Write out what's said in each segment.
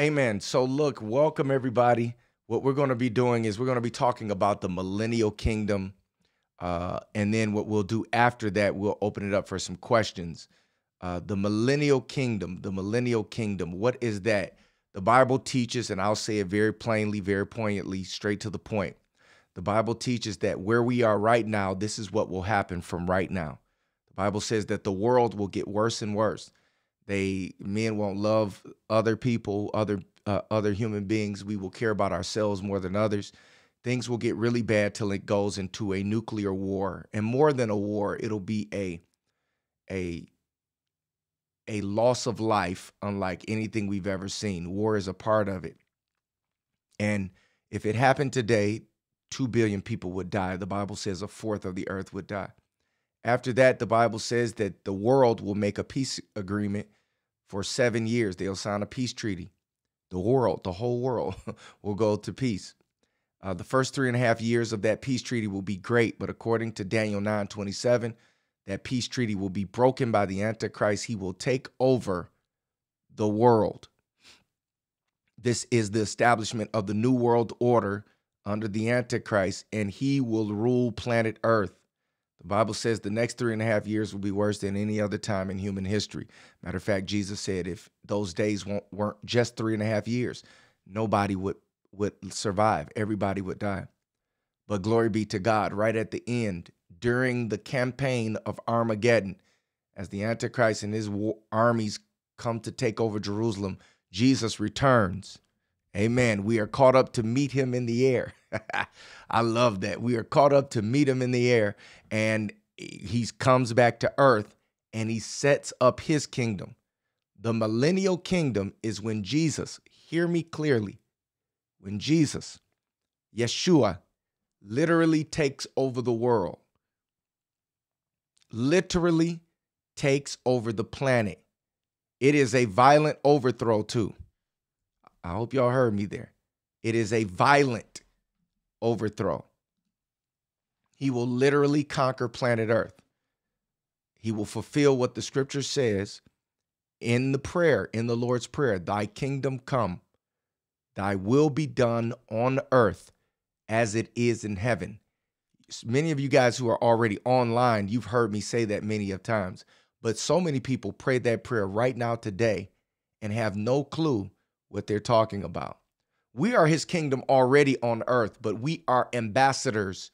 Amen. So, look, welcome everybody. What we're going to be doing is we're going to be talking about the millennial kingdom. Uh, and then what we'll do after that, we'll open it up for some questions. Uh, the millennial kingdom, the millennial kingdom, what is that? The Bible teaches, and I'll say it very plainly, very poignantly, straight to the point. The Bible teaches that where we are right now, this is what will happen from right now. The Bible says that the world will get worse and worse. They men won't love other people, other uh, other human beings. We will care about ourselves more than others. Things will get really bad till it goes into a nuclear war, and more than a war, it'll be a a a loss of life unlike anything we've ever seen. War is a part of it. And if it happened today, 2 billion people would die. The Bible says a fourth of the earth would die. After that, the Bible says that the world will make a peace agreement for seven years. They'll sign a peace treaty. The world, the whole world, will go to peace. Uh, the first three and a half years of that peace treaty will be great, but according to Daniel 9 27, that peace treaty will be broken by the Antichrist. He will take over the world. This is the establishment of the New World Order under the Antichrist, and he will rule planet Earth. The Bible says the next three and a half years will be worse than any other time in human history. Matter of fact, Jesus said if those days weren't just three and a half years, nobody would, would survive, everybody would die. But glory be to God, right at the end, during the campaign of Armageddon, as the Antichrist and his war- armies come to take over Jerusalem, Jesus returns Amen. We are caught up to meet him in the air. I love that. We are caught up to meet him in the air. And he comes back to earth and he sets up his kingdom. The millennial kingdom is when Jesus, hear me clearly, when Jesus, Yeshua, literally takes over the world, literally takes over the planet. It is a violent overthrow, too. I hope y'all heard me there. It is a violent overthrow. He will literally conquer planet Earth. He will fulfill what the scripture says in the prayer, in the Lord's Prayer Thy kingdom come, thy will be done on earth as it is in heaven. Many of you guys who are already online, you've heard me say that many of times, but so many people pray that prayer right now today and have no clue what they're talking about. We are his kingdom already on earth, but we are ambassadors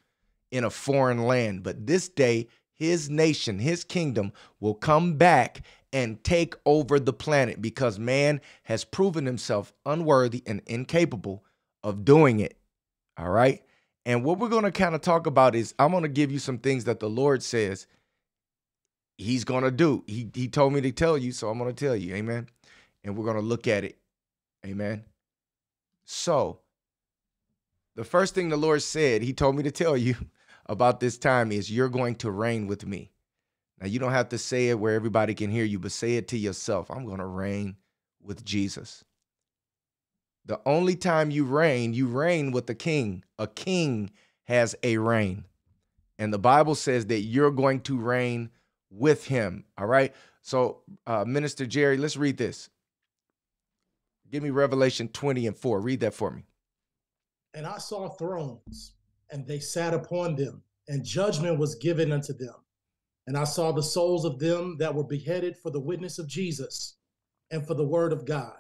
in a foreign land. But this day, his nation, his kingdom will come back and take over the planet because man has proven himself unworthy and incapable of doing it. All right. And what we're going to kind of talk about is I'm going to give you some things that the Lord says he's going to do. He, he told me to tell you, so I'm going to tell you. Amen. And we're going to look at it Amen. So, the first thing the Lord said, He told me to tell you about this time is you're going to reign with me. Now, you don't have to say it where everybody can hear you, but say it to yourself I'm going to reign with Jesus. The only time you reign, you reign with a king. A king has a reign. And the Bible says that you're going to reign with him. All right. So, uh, Minister Jerry, let's read this. Give me Revelation 20 and 4. Read that for me. And I saw thrones, and they sat upon them, and judgment was given unto them. And I saw the souls of them that were beheaded for the witness of Jesus and for the word of God,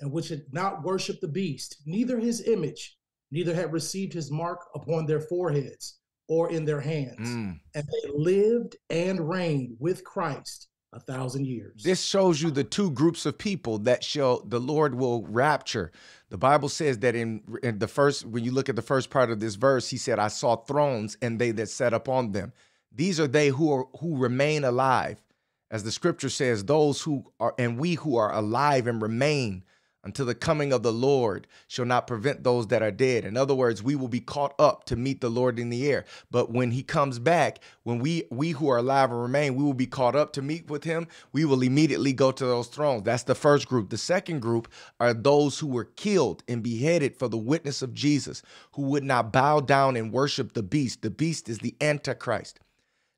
and which had not worshiped the beast, neither his image, neither had received his mark upon their foreheads or in their hands. Mm. And they lived and reigned with Christ a thousand years. This shows you the two groups of people that shall the Lord will rapture. The Bible says that in, in, the first, when you look at the first part of this verse, he said, I saw thrones and they that sat upon them. These are they who are who remain alive. As the scripture says, those who are and we who are alive and remain until the coming of the Lord shall not prevent those that are dead. In other words, we will be caught up to meet the Lord in the air. But when he comes back, when we we who are alive and remain, we will be caught up to meet with him. We will immediately go to those thrones. That's the first group. The second group are those who were killed and beheaded for the witness of Jesus, who would not bow down and worship the beast. The beast is the antichrist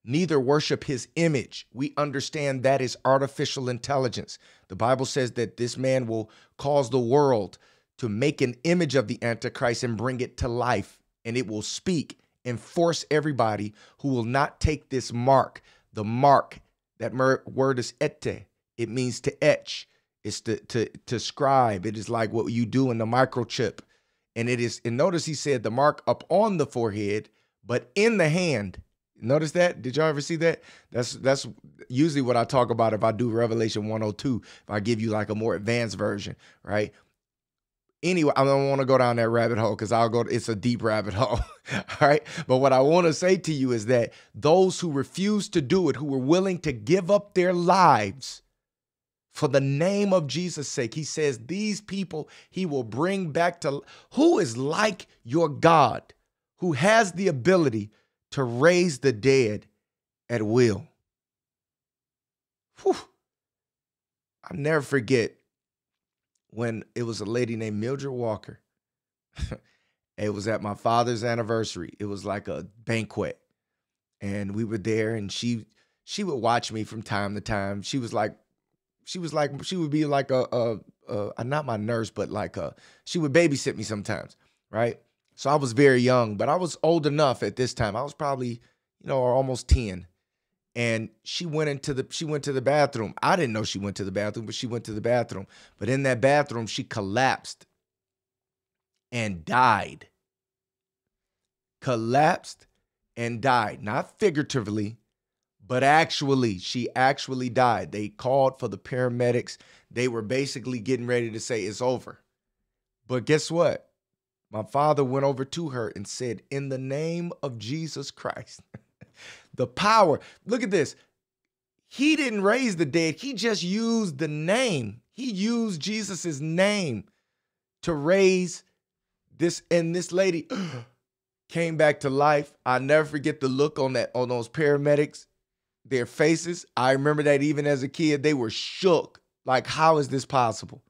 neither worship his image. We understand that is artificial intelligence. The Bible says that this man will cause the world to make an image of the Antichrist and bring it to life, and it will speak and force everybody who will not take this mark. The mark, that word is ette, it means to etch. It's to, to, to scribe. It is like what you do in the microchip. And it is, and notice he said the mark up on the forehead, but in the hand Notice that? Did y'all ever see that? That's that's usually what I talk about if I do Revelation 102, if I give you like a more advanced version, right? Anyway, I don't want to go down that rabbit hole because I'll go, it's a deep rabbit hole. All right. But what I want to say to you is that those who refuse to do it, who were willing to give up their lives for the name of Jesus' sake, he says, these people he will bring back to who is like your God, who has the ability to raise the dead at will. Whew. I'll never forget when it was a lady named Mildred Walker. it was at my father's anniversary. It was like a banquet. And we were there and she she would watch me from time to time. She was like she was like she would be like a, a, a not my nurse, but like a she would babysit me sometimes, right? So I was very young, but I was old enough at this time. I was probably, you know, almost 10. And she went into the she went to the bathroom. I didn't know she went to the bathroom, but she went to the bathroom. But in that bathroom, she collapsed and died. Collapsed and died. Not figuratively, but actually, she actually died. They called for the paramedics. They were basically getting ready to say it's over. But guess what? My father went over to her and said, In the name of Jesus Christ, the power. Look at this. He didn't raise the dead, he just used the name. He used Jesus's name to raise this. And this lady came back to life. I never forget the look on that on those paramedics, their faces. I remember that even as a kid, they were shook. Like, how is this possible?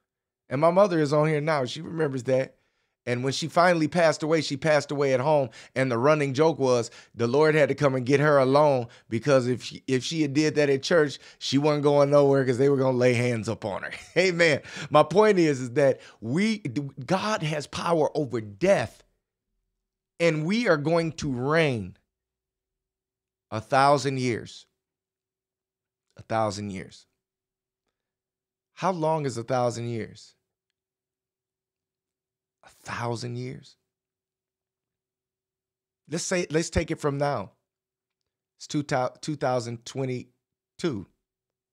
And my mother is on here now. She remembers that. And when she finally passed away, she passed away at home. And the running joke was the Lord had to come and get her alone because if she, if she had did that at church, she wasn't going nowhere because they were going to lay hands upon her. Amen. My point is, is that we God has power over death, and we are going to reign a thousand years. A thousand years. How long is a thousand years? thousand years? Let's say, let's take it from now. It's 2022,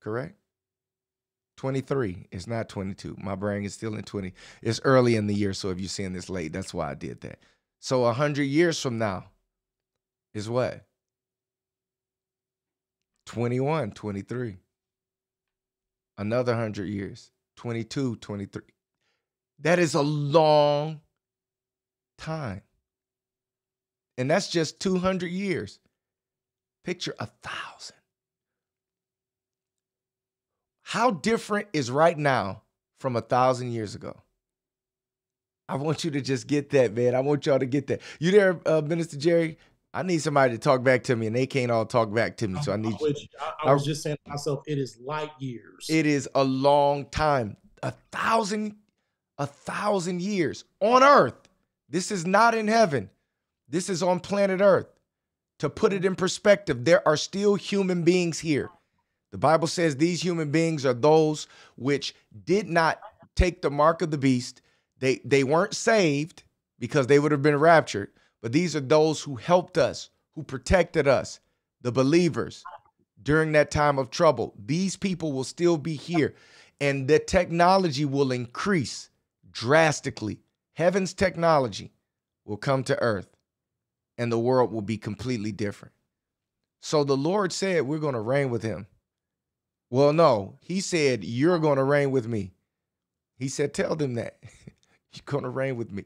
correct? 23. It's not 22. My brain is still in 20. It's early in the year, so if you're seeing this late, that's why I did that. So 100 years from now is what? 21, 23. Another 100 years, 22, 23. That is a long time. And that's just 200 years. Picture a thousand. How different is right now from a thousand years ago? I want you to just get that, man. I want y'all to get that. You there, uh, Minister Jerry? I need somebody to talk back to me, and they can't all talk back to me. So I need I was, you. I, I was I, just saying to myself, it is light years. It is a long time, a thousand, a thousand years on Earth. This is not in heaven. This is on planet Earth. To put it in perspective, there are still human beings here. The Bible says these human beings are those which did not take the mark of the beast. They they weren't saved because they would have been raptured, but these are those who helped us, who protected us, the believers during that time of trouble. These people will still be here and the technology will increase drastically heaven's technology will come to earth and the world will be completely different. So the Lord said, We're going to reign with him. Well, no, he said, You're going to reign with me. He said, Tell them that. You're going to reign with me.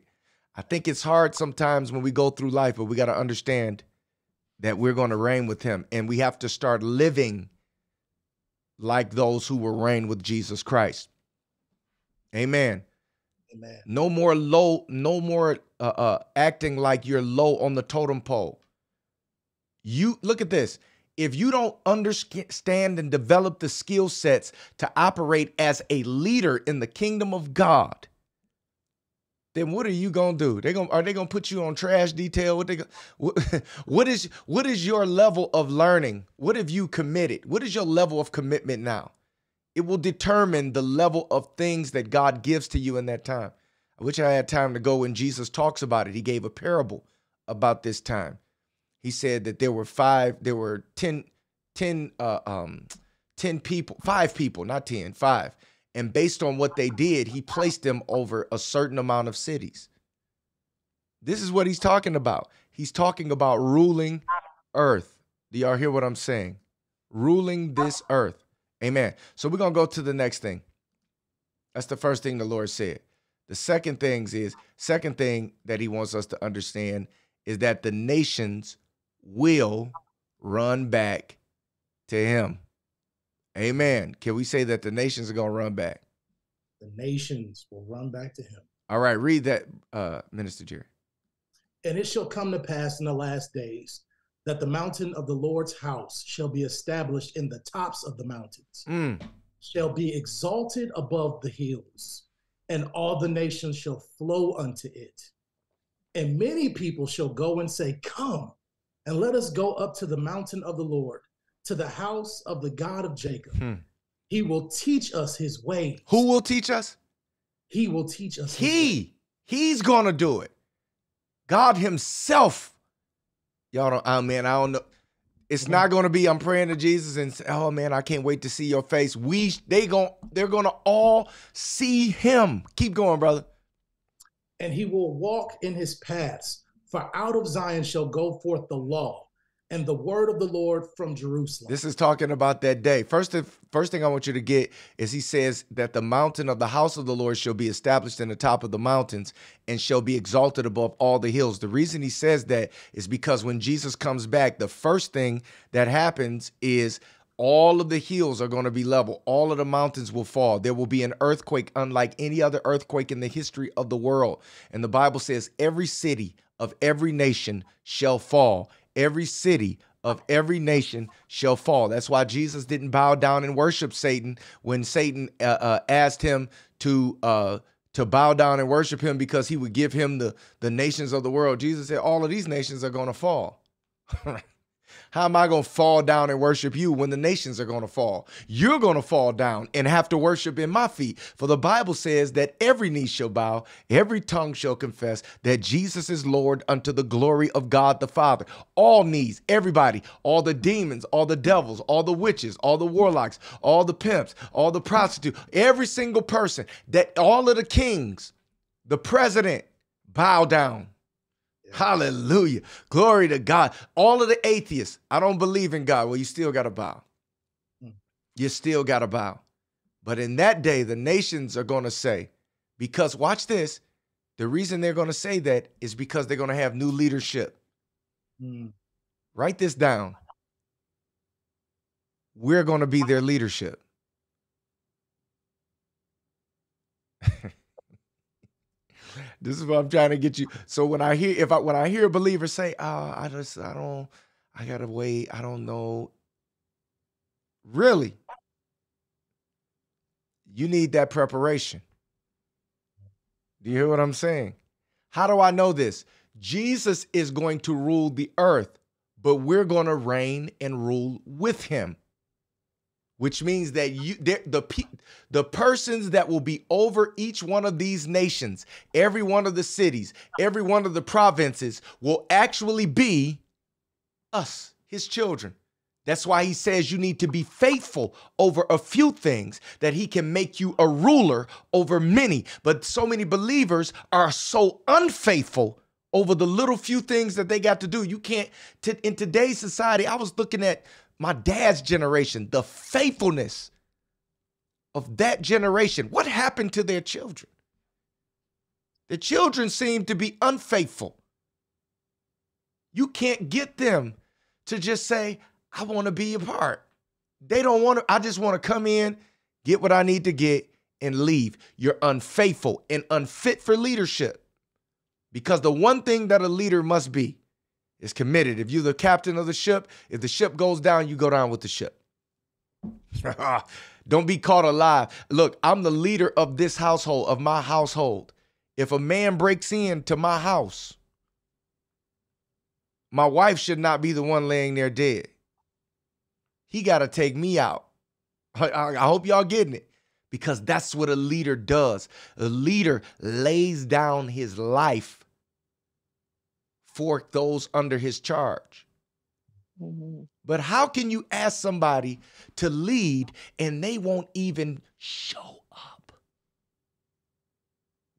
I think it's hard sometimes when we go through life, but we got to understand that we're going to reign with him and we have to start living like those who will reign with Jesus Christ. Amen. Amen. No more low, no more uh, uh, acting like you're low on the totem pole. You look at this. If you don't understand and develop the skill sets to operate as a leader in the kingdom of God, then what are you gonna do? They gonna are they gonna put you on trash detail? What they go, what, what is what is your level of learning? What have you committed? What is your level of commitment now? It will determine the level of things that God gives to you in that time. I wish I had time to go when Jesus talks about it. He gave a parable about this time. He said that there were five, there were 10, 10, uh, um, 10 people, five people, not 10, five. And based on what they did, he placed them over a certain amount of cities. This is what he's talking about. He's talking about ruling earth. Do y'all hear what I'm saying? Ruling this earth. Amen. So we're going to go to the next thing. That's the first thing the Lord said. The second things is second thing that he wants us to understand is that the nations will run back to him. Amen. Can we say that the nations are going to run back? The nations will run back to him. All right, read that uh Minister Jerry. And it shall come to pass in the last days that the mountain of the Lord's house shall be established in the tops of the mountains, mm. shall be exalted above the hills, and all the nations shall flow unto it. And many people shall go and say, Come and let us go up to the mountain of the Lord, to the house of the God of Jacob. Hmm. He will teach us his way. Who will teach us? He will teach us. He, he's going to do it. God himself y'all don't. Oh man, I don't know. It's not gonna be. I'm praying to Jesus and say, oh man, I can't wait to see your face. We they going they're gonna all see him. Keep going, brother. And he will walk in his paths. For out of Zion shall go forth the law, and the word of the Lord from Jerusalem. This is talking about that day. First, first thing I want you to get is he says that the mountain of the house of the Lord shall be established in the top of the mountains and shall be exalted above all the hills. The reason he says that is because when Jesus comes back, the first thing that happens is all of the hills are going to be level. All of the mountains will fall. There will be an earthquake unlike any other earthquake in the history of the world. And the Bible says every city of every nation shall fall every city of every nation shall fall. That's why Jesus didn't bow down and worship Satan when Satan uh, uh, asked him to uh, to bow down and worship him because he would give him the the nations of the world. Jesus said, "All of these nations are going to fall." How am I going to fall down and worship you when the nations are going to fall? You're going to fall down and have to worship in my feet. For the Bible says that every knee shall bow, every tongue shall confess that Jesus is Lord unto the glory of God the Father. All knees, everybody, all the demons, all the devils, all the witches, all the warlocks, all the pimps, all the prostitutes, every single person, that all of the kings, the president, bow down. Hallelujah. Glory to God. All of the atheists, I don't believe in God. Well, you still got to bow. Mm. You still got to bow. But in that day, the nations are going to say, because watch this, the reason they're going to say that is because they're going to have new leadership. Mm. Write this down. We're going to be their leadership. This is what I'm trying to get you. So when I hear if I when I hear a believer say, oh, I just I don't I gotta wait. I don't know." Really, you need that preparation. Do you hear what I'm saying? How do I know this? Jesus is going to rule the earth, but we're going to reign and rule with him which means that you the the persons that will be over each one of these nations, every one of the cities, every one of the provinces will actually be us, his children. That's why he says you need to be faithful over a few things that he can make you a ruler over many. But so many believers are so unfaithful over the little few things that they got to do. You can't in today's society, I was looking at my dad's generation, the faithfulness of that generation. What happened to their children? The children seem to be unfaithful. You can't get them to just say, I want to be a part. They don't want to, I just want to come in, get what I need to get, and leave. You're unfaithful and unfit for leadership. Because the one thing that a leader must be is committed. If you're the captain of the ship, if the ship goes down, you go down with the ship. Don't be caught alive. Look, I'm the leader of this household, of my household. If a man breaks in to my house, my wife should not be the one laying there dead. He got to take me out. I, hope y'all getting it because that's what a leader does. A leader lays down his life for those under his charge. Mm-hmm. But how can you ask somebody to lead and they won't even show up?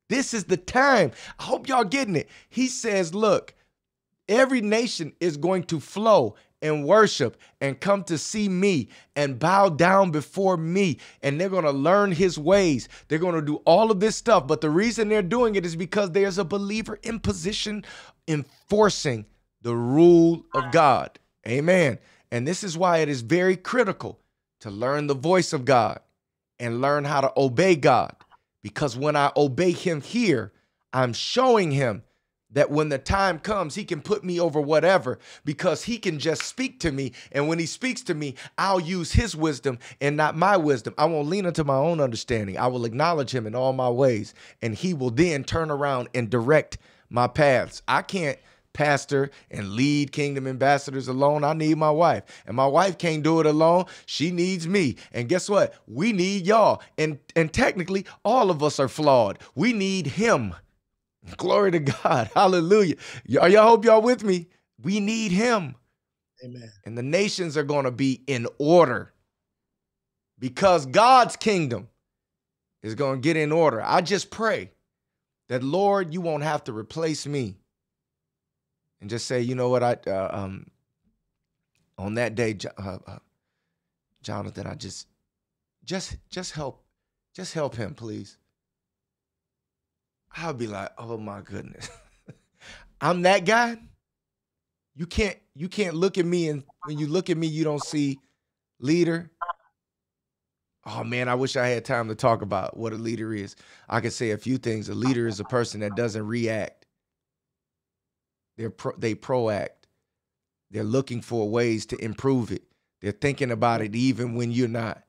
This is the time. I hope y'all getting it. He says, look, every nation is going to flow and worship and come to see me and bow down before me. And they're going to learn his ways. They're going to do all of this stuff. But the reason they're doing it is because there's a believer in position enforcing the rule of God. Amen. And this is why it is very critical to learn the voice of God and learn how to obey God. Because when I obey him here, I'm showing him that when the time comes, he can put me over whatever because he can just speak to me. And when he speaks to me, I'll use his wisdom and not my wisdom. I won't lean into my own understanding. I will acknowledge him in all my ways, and he will then turn around and direct my paths. I can't pastor and lead kingdom ambassadors alone. I need my wife. And my wife can't do it alone. She needs me. And guess what? We need y'all. And and technically all of us are flawed. We need him Glory to God. Hallelujah. Y'all, y'all hope y'all with me. We need him. Amen. And the nations are going to be in order because God's kingdom is going to get in order. I just pray that, Lord, you won't have to replace me and just say, you know what, I, uh, um, on that day, uh, uh, Jonathan, I just, just, just help, just help him, please. I'll be like, oh my goodness. I'm that guy. You can't you can't look at me and when you look at me, you don't see leader. Oh man, I wish I had time to talk about what a leader is. I could say a few things. A leader is a person that doesn't react. They're pro, they proact. They're looking for ways to improve it. They're thinking about it even when you're not.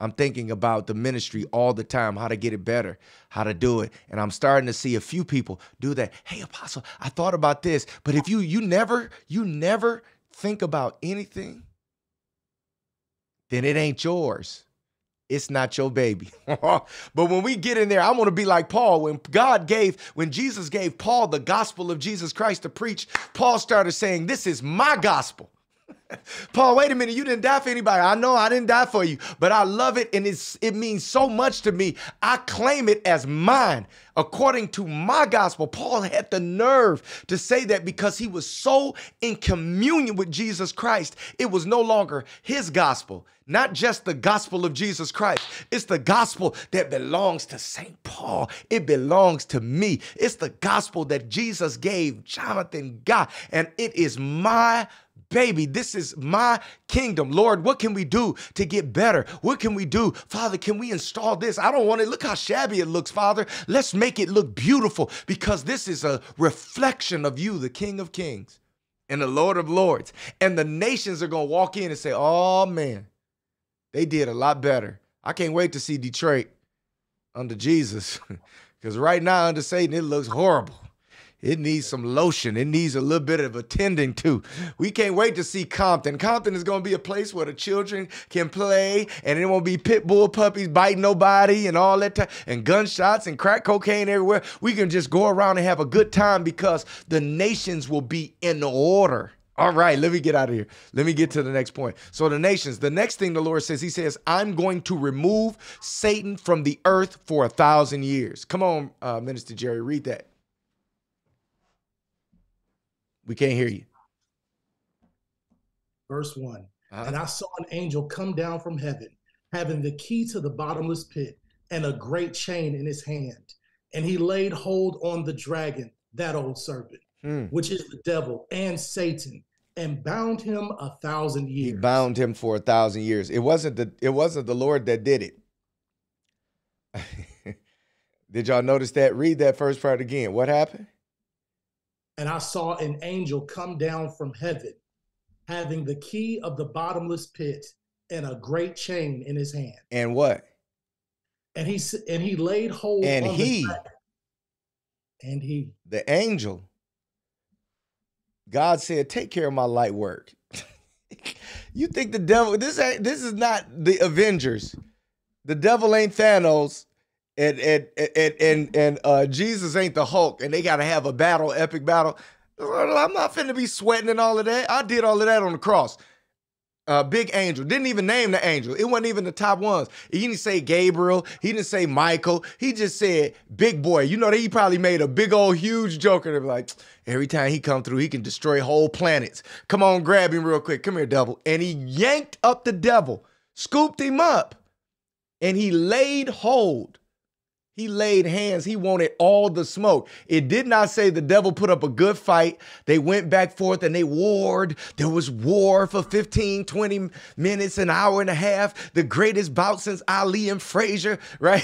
I'm thinking about the ministry all the time, how to get it better, how to do it. And I'm starting to see a few people do that. Hey, apostle, I thought about this, but if you you never you never think about anything, then it ain't yours. It's not your baby. but when we get in there, I want to be like Paul. When God gave, when Jesus gave Paul the gospel of Jesus Christ to preach, Paul started saying, "This is my gospel." Paul, wait a minute. You didn't die for anybody. I know I didn't die for you, but I love it and it's, it means so much to me. I claim it as mine. According to my gospel, Paul had the nerve to say that because he was so in communion with Jesus Christ, it was no longer his gospel, not just the gospel of Jesus Christ. It's the gospel that belongs to St. Paul. It belongs to me. It's the gospel that Jesus gave Jonathan God, and it is my baby, this is my kingdom. Lord, what can we do to get better? What can we do? Father, can we install this? I don't want it. Look how shabby it looks, Father. Let's make it look beautiful because this is a reflection of you, the King of Kings and the Lord of Lords. And the nations are going to walk in and say, oh, man, they did a lot better. I can't wait to see Detroit under Jesus because right now under Satan, it looks horrible. It needs some lotion. It needs a little bit of attending to. We can't wait to see Compton. Compton is going to be a place where the children can play and it won't be pit bull puppies biting nobody and all that and gunshots and crack cocaine everywhere. We can just go around and have a good time because the nations will be in order. All right, let me get out of here. Let me get to the next point. So, the nations, the next thing the Lord says, He says, I'm going to remove Satan from the earth for a thousand years. Come on, uh, Minister Jerry, read that. We can't hear you. Verse one. Uh-huh. And I saw an angel come down from heaven, having the key to the bottomless pit and a great chain in his hand. And he laid hold on the dragon, that old serpent, hmm. which is the devil and Satan, and bound him a thousand years. He bound him for a thousand years. It wasn't the it wasn't the Lord that did it. did y'all notice that? Read that first part again. What happened? and I saw an angel come down from heaven, having the key of the bottomless pit and a great chain in his hand. And what? And he and he laid hold. And he. and he. The angel. God said, "Take care of my light work." you think the devil? This ain't. This is not the Avengers. The devil ain't Thanos and and and and, and uh, Jesus ain't the Hulk, and they got to have a battle, epic battle. I'm not finna be sweating and all of that. I did all of that on the cross. Uh, big angel didn't even name the angel. It wasn't even the top ones. He didn't say Gabriel. He didn't say Michael. He just said big boy. You know, he probably made a big old huge joke and like, every time he come through, he can destroy whole planets. Come on, grab him real quick. Come here, devil. And he yanked up the devil, scooped him up, and he laid hold he laid hands. He wanted all the smoke. It did not say the devil put up a good fight. They went back forth and they warred. There was war for 15, 20 minutes, an hour and a half. The greatest bout since Ali and Frazier, right?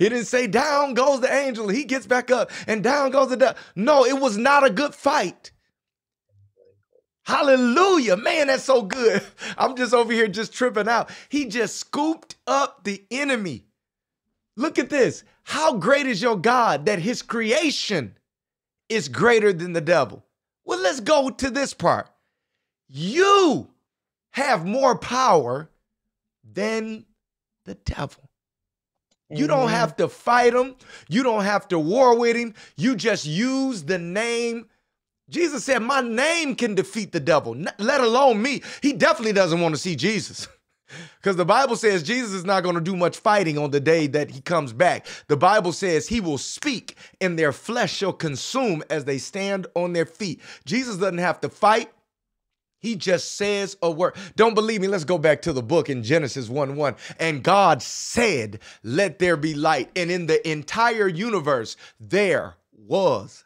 he didn't say down goes the angel. He gets back up and down goes the devil. No, it was not a good fight. Hallelujah. Man, that's so good. I'm just over here just tripping out. He just scooped up the enemy. Look at this. How great is your God that his creation is greater than the devil? Well, let's go to this part. You have more power than the devil. You don't mm-hmm. have to fight him. You don't have to war with him. You just use the name. Jesus said, My name can defeat the devil, let alone me. He definitely doesn't want to see Jesus. Because the Bible says Jesus is not going to do much fighting on the day that he comes back. The Bible says he will speak and their flesh shall consume as they stand on their feet. Jesus doesn't have to fight. He just says a word. Don't believe me? Let's go back to the book in Genesis 1 1. And God said, Let there be light. And in the entire universe, there was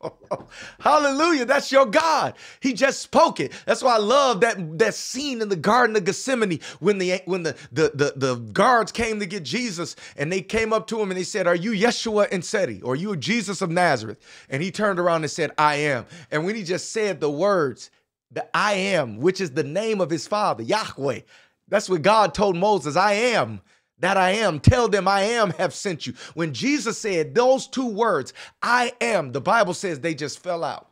Hallelujah. That's your God. He just spoke it. That's why I love that, that scene in the Garden of Gethsemane when the when the, the the, the guards came to get Jesus and they came up to him and they said, Are you Yeshua and Seti? Or you Jesus of Nazareth? And he turned around and said, I am. And when he just said the words, the I am, which is the name of his father, Yahweh. That's what God told Moses, I am that I am. Tell them I am have sent you. When Jesus said those two words, I am, the Bible says they just fell out.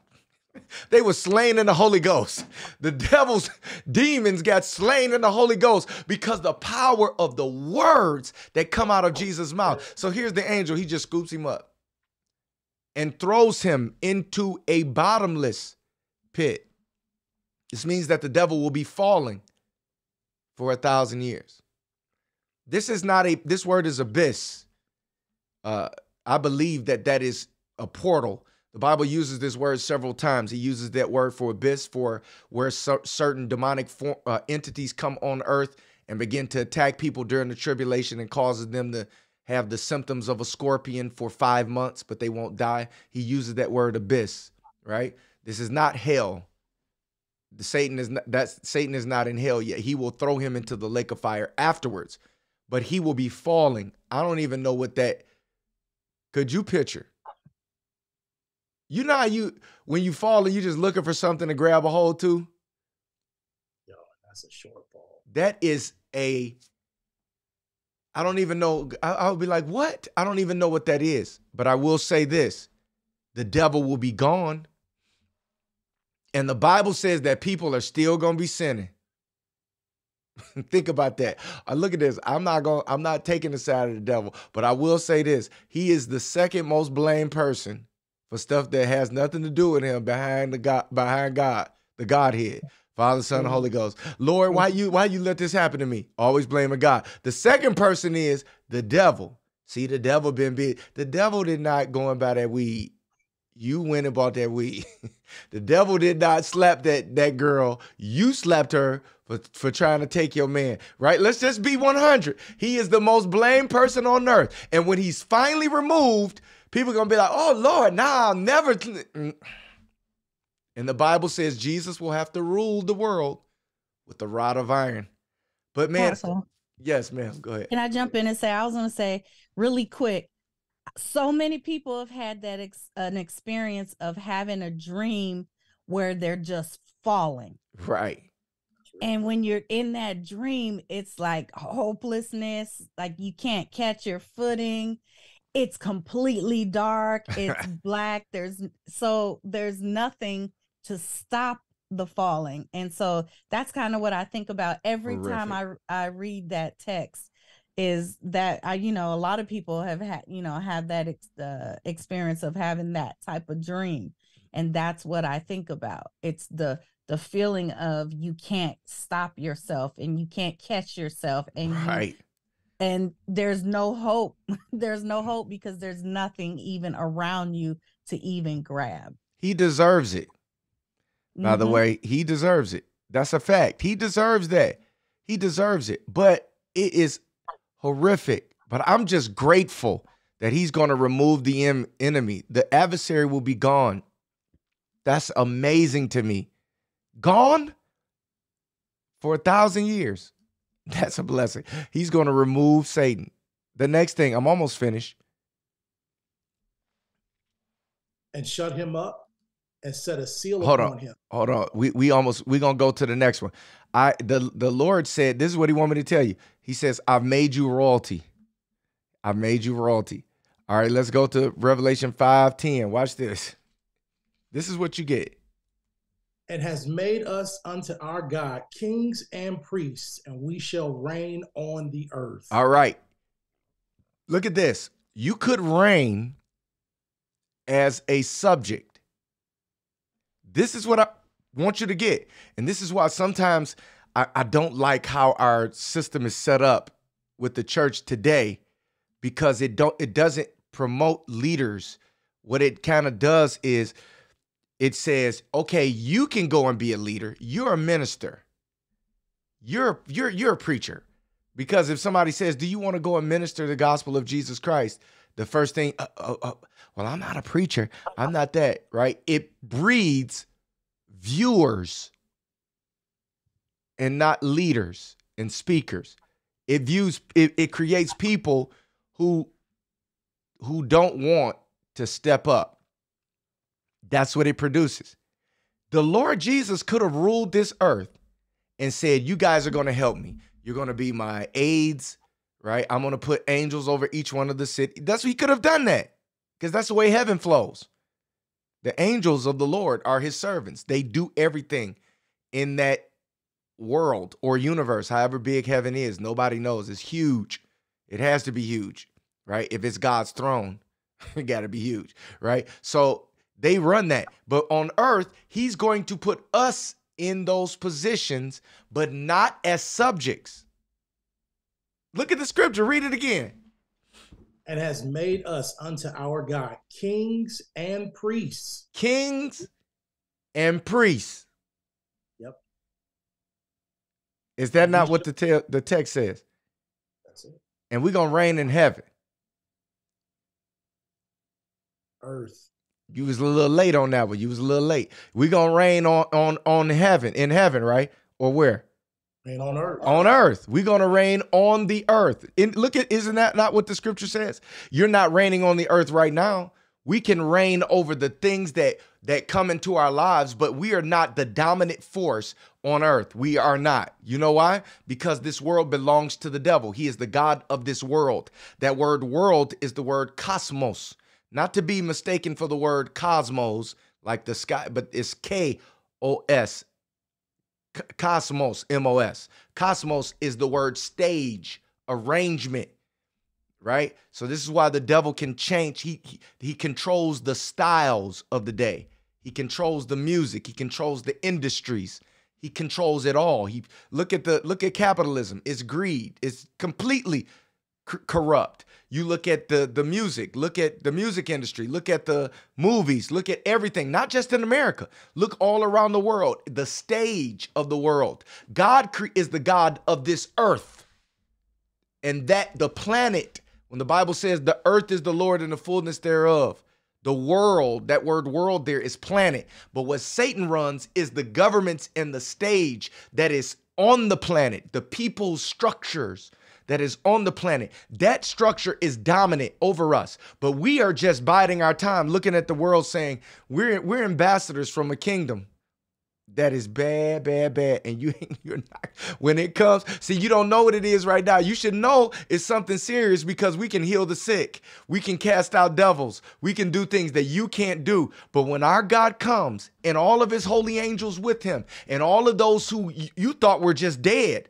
They were slain in the Holy Ghost. The devil's demons got slain in the Holy Ghost because the power of the words that come out of Jesus' mouth. So here's the angel. He just scoops him up and throws him into a bottomless pit. This means that the devil will be falling for a thousand years. This is not a, this word is abyss. Uh, I believe that that is a portal. The Bible uses this word several times. He uses that word for abyss, for where certain demonic uh, entities come on earth and begin to attack people during the tribulation and causes them to have the symptoms of a scorpion for five months, but they won't die. He uses that word abyss, right? This is not hell. The Satan is not, that Satan is not in hell yet. He will throw him into the lake of fire afterwards but he will be falling. I don't even know what that. Could you picture? You know how you when you fall and you just looking for something to grab a hold to. Yo, that's a short fall. That is a. I don't even know. I, I would be like, what? I don't even know what that is. But I will say this: the devil will be gone. And the Bible says that people are still going to be sinning. Think about that. Uh, look at this. I'm not going I'm not taking the side of the devil, but I will say this. He is the second most blamed person for stuff that has nothing to do with him behind the God behind God, the Godhead. Father, Son, mm-hmm. Holy Ghost. Lord, why mm-hmm. you why you let this happen to me? Always blaming God. The second person is the devil. See, the devil been big. The devil did not go and buy that weed. You went and bought that weed. the devil did not slap that that girl. You slapped her for, for trying to take your man, right? Let's just be 100. He is the most blamed person on earth. And when he's finally removed, people are going to be like, oh, Lord, nah, i will never. Mm. And the Bible says Jesus will have to rule the world with the rod of iron. But man, awesome. yes, ma'am, go ahead. Can I jump in and say, I was going to say really quick, so many people have had that ex- an experience of having a dream where they're just falling. Right and when you're in that dream, it's like hopelessness, like you can't catch your footing. It's completely dark, it's black. There's so there's nothing to stop the falling. And so that's kind of what I think about every Horrific. time I I read that text is that I you know a lot of people have had you know have that ex- uh, experience of having that type of dream and that's what I think about. It's the the feeling of you can't stop yourself and you can't catch yourself and right. You, and there's no hope. there's no hope because there's nothing even around you to even grab. He deserves it. By mm-hmm. the way, he deserves it. That's a fact. He deserves that. He deserves it. But it is horrific. But I'm just grateful that he's going to remove the enemy. The adversary will be gone. That's amazing to me gone for a thousand years. That's a blessing. He's going to remove Satan. The next thing, I'm almost finished. And shut him up and set a seal hold on, him. Hold on. We we almost we're gonna go to the next one. I the the Lord said, This is what he want me to tell you. He says, I've made you royalty. I've made you royalty. All right, let's go to Revelation 5 10. Watch this. This is what you get and has made us unto our God kings and priests, and we shall reign on the earth. All right. Look at this. You could reign as a subject. This is what I want you to get. And this is why sometimes I, I don't like how our system is set up with the church today because it don't it doesn't promote leaders. What it kind of does is it says, okay, you can go and be a leader. You're a minister. You're you're you're a preacher. Because if somebody says, "Do you want to go and minister the gospel of Jesus Christ?" The first thing, uh, uh, uh, well, I'm not a preacher. I'm not that, right? It breeds viewers and not leaders and speakers. It views it, it creates people who who don't want to step up. That's what it produces. The Lord Jesus could have ruled this earth and said, You guys are going to help me. You're going to be my aides, right? I'm going to put angels over each one of the city. That's he could have done that because that's the way heaven flows. The angels of the Lord are his servants. They do everything in that world or universe, however big heaven is. Nobody knows. It's huge. It has to be huge, right? If it's God's throne, it got to be huge, right? So they run that. But on earth, he's going to put us in those positions, but not as subjects. Look at the scripture, read it again. And has made us unto our God kings and priests. Kings and priests. Yep. Is that not what the, te- the text says? That's it. And we're going to reign in heaven. Earth. You was a little late on that one. You was a little late. We gonna rain on on on heaven in heaven, right? Or where? Rain on earth. On earth. we gonna rain on the earth. And look at isn't that not what the scripture says? You're not raining on the earth right now. We can reign over the things that that come into our lives, but we are not the dominant force on earth. We are not. You know why? Because this world belongs to the devil. He is the god of this world. That word world is the word cosmos not to be mistaken for the word cosmos, like the sky, but it's K O S, cosmos, M O S. Cosmos is the word stage, arrangement, right? So this is why the devil can change. He, he, he controls the styles of the day, he controls the music, he controls the industries. He controls it all. He look at the look at capitalism. It's greed. It's completely corrupt. You look at the the music, look at the music industry, look at the movies, look at everything, not just in America. Look all around the world, the stage of the world. God is the God of this earth. And that the planet, when the Bible says the earth is the Lord and the fullness thereof, the world, that word world there is planet. But what Satan runs is the governments and the stage that is on the planet, the people's structures that is on the planet. That structure is dominant over us. But we are just biding our time looking at the world saying, we're, we're ambassadors from a kingdom that is bad, bad, bad. And you you're not when it comes. See, you don't know what it is right now. You should know it's something serious because we can heal the sick. We can cast out devils. We can do things that you can't do. But when our God comes and all of his holy angels with him, and all of those who you thought were just dead,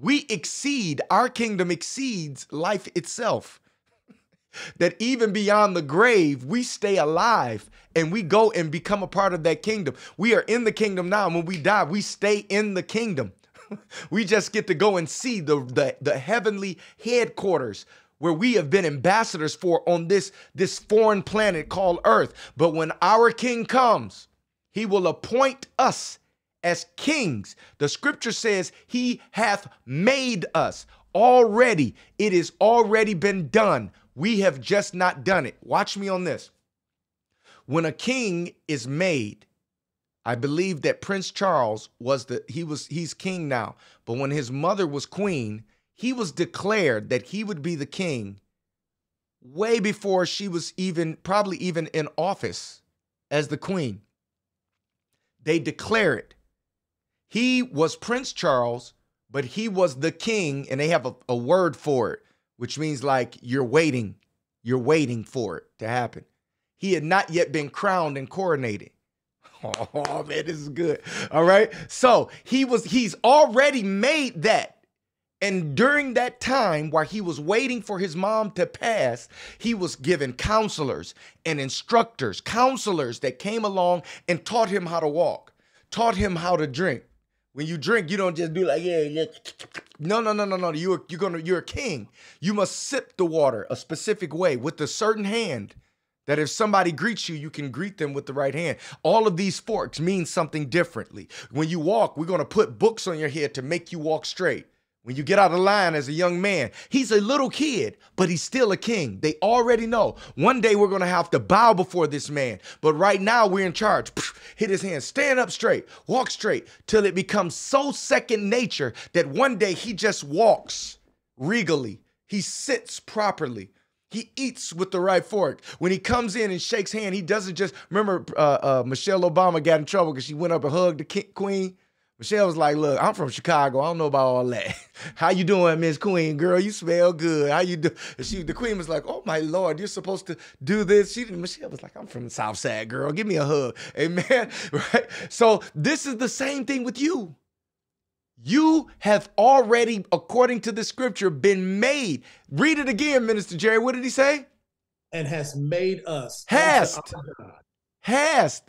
we exceed, our kingdom exceeds life itself. that even beyond the grave, we stay alive and we go and become a part of that kingdom. We are in the kingdom now. And when we die, we stay in the kingdom. we just get to go and see the, the, the heavenly headquarters where we have been ambassadors for on this, this foreign planet called Earth. But when our King comes, he will appoint us as kings. The scripture says, He hath made us already. It is already been done. We have just not done it. Watch me on this. When a king is made, I believe that Prince Charles was the he was he's king now, but when his mother was queen, he was declared that he would be the king way before she was even probably even in office as the queen. They declare it. He was Prince Charles, but he was the king, and they have a, a word for it, which means like you're waiting, you're waiting for it to happen. He had not yet been crowned and coronated. Oh man, this is good. All right. So he was, he's already made that. And during that time, while he was waiting for his mom to pass, he was given counselors and instructors, counselors that came along and taught him how to walk, taught him how to drink, when you drink, you don't just be like, yeah, yeah. No, no, no, no, no. You're you're gonna you're a king. You must sip the water a specific way with a certain hand. That if somebody greets you, you can greet them with the right hand. All of these forks mean something differently. When you walk, we're gonna put books on your head to make you walk straight when you get out of line as a young man. He's a little kid, but he's still a king. They already know. One day we're going to have to bow before this man, but right now we're in charge. Hit his hand, stand up straight, walk straight, till it becomes so second nature that one day he just walks regally, he sits properly. He eats with the right fork. When he comes in and shakes hand, he doesn't just remember uh, uh, Michelle Obama got in trouble because she went up and hugged the queen. Michelle was like, "Look, I'm from Chicago. I don't know about all that. How you doing, Miss Queen? Girl, you smell good. How you do?" And she, the Queen, was like, "Oh my Lord, you're supposed to do this." She, Michelle was like, "I'm from Southside, girl. Give me a hug, amen." Right? So this is the same thing with you. You have already, according to the scripture, been made. Read it again, Minister Jerry. What did he say? And has made us. Hast. Hast.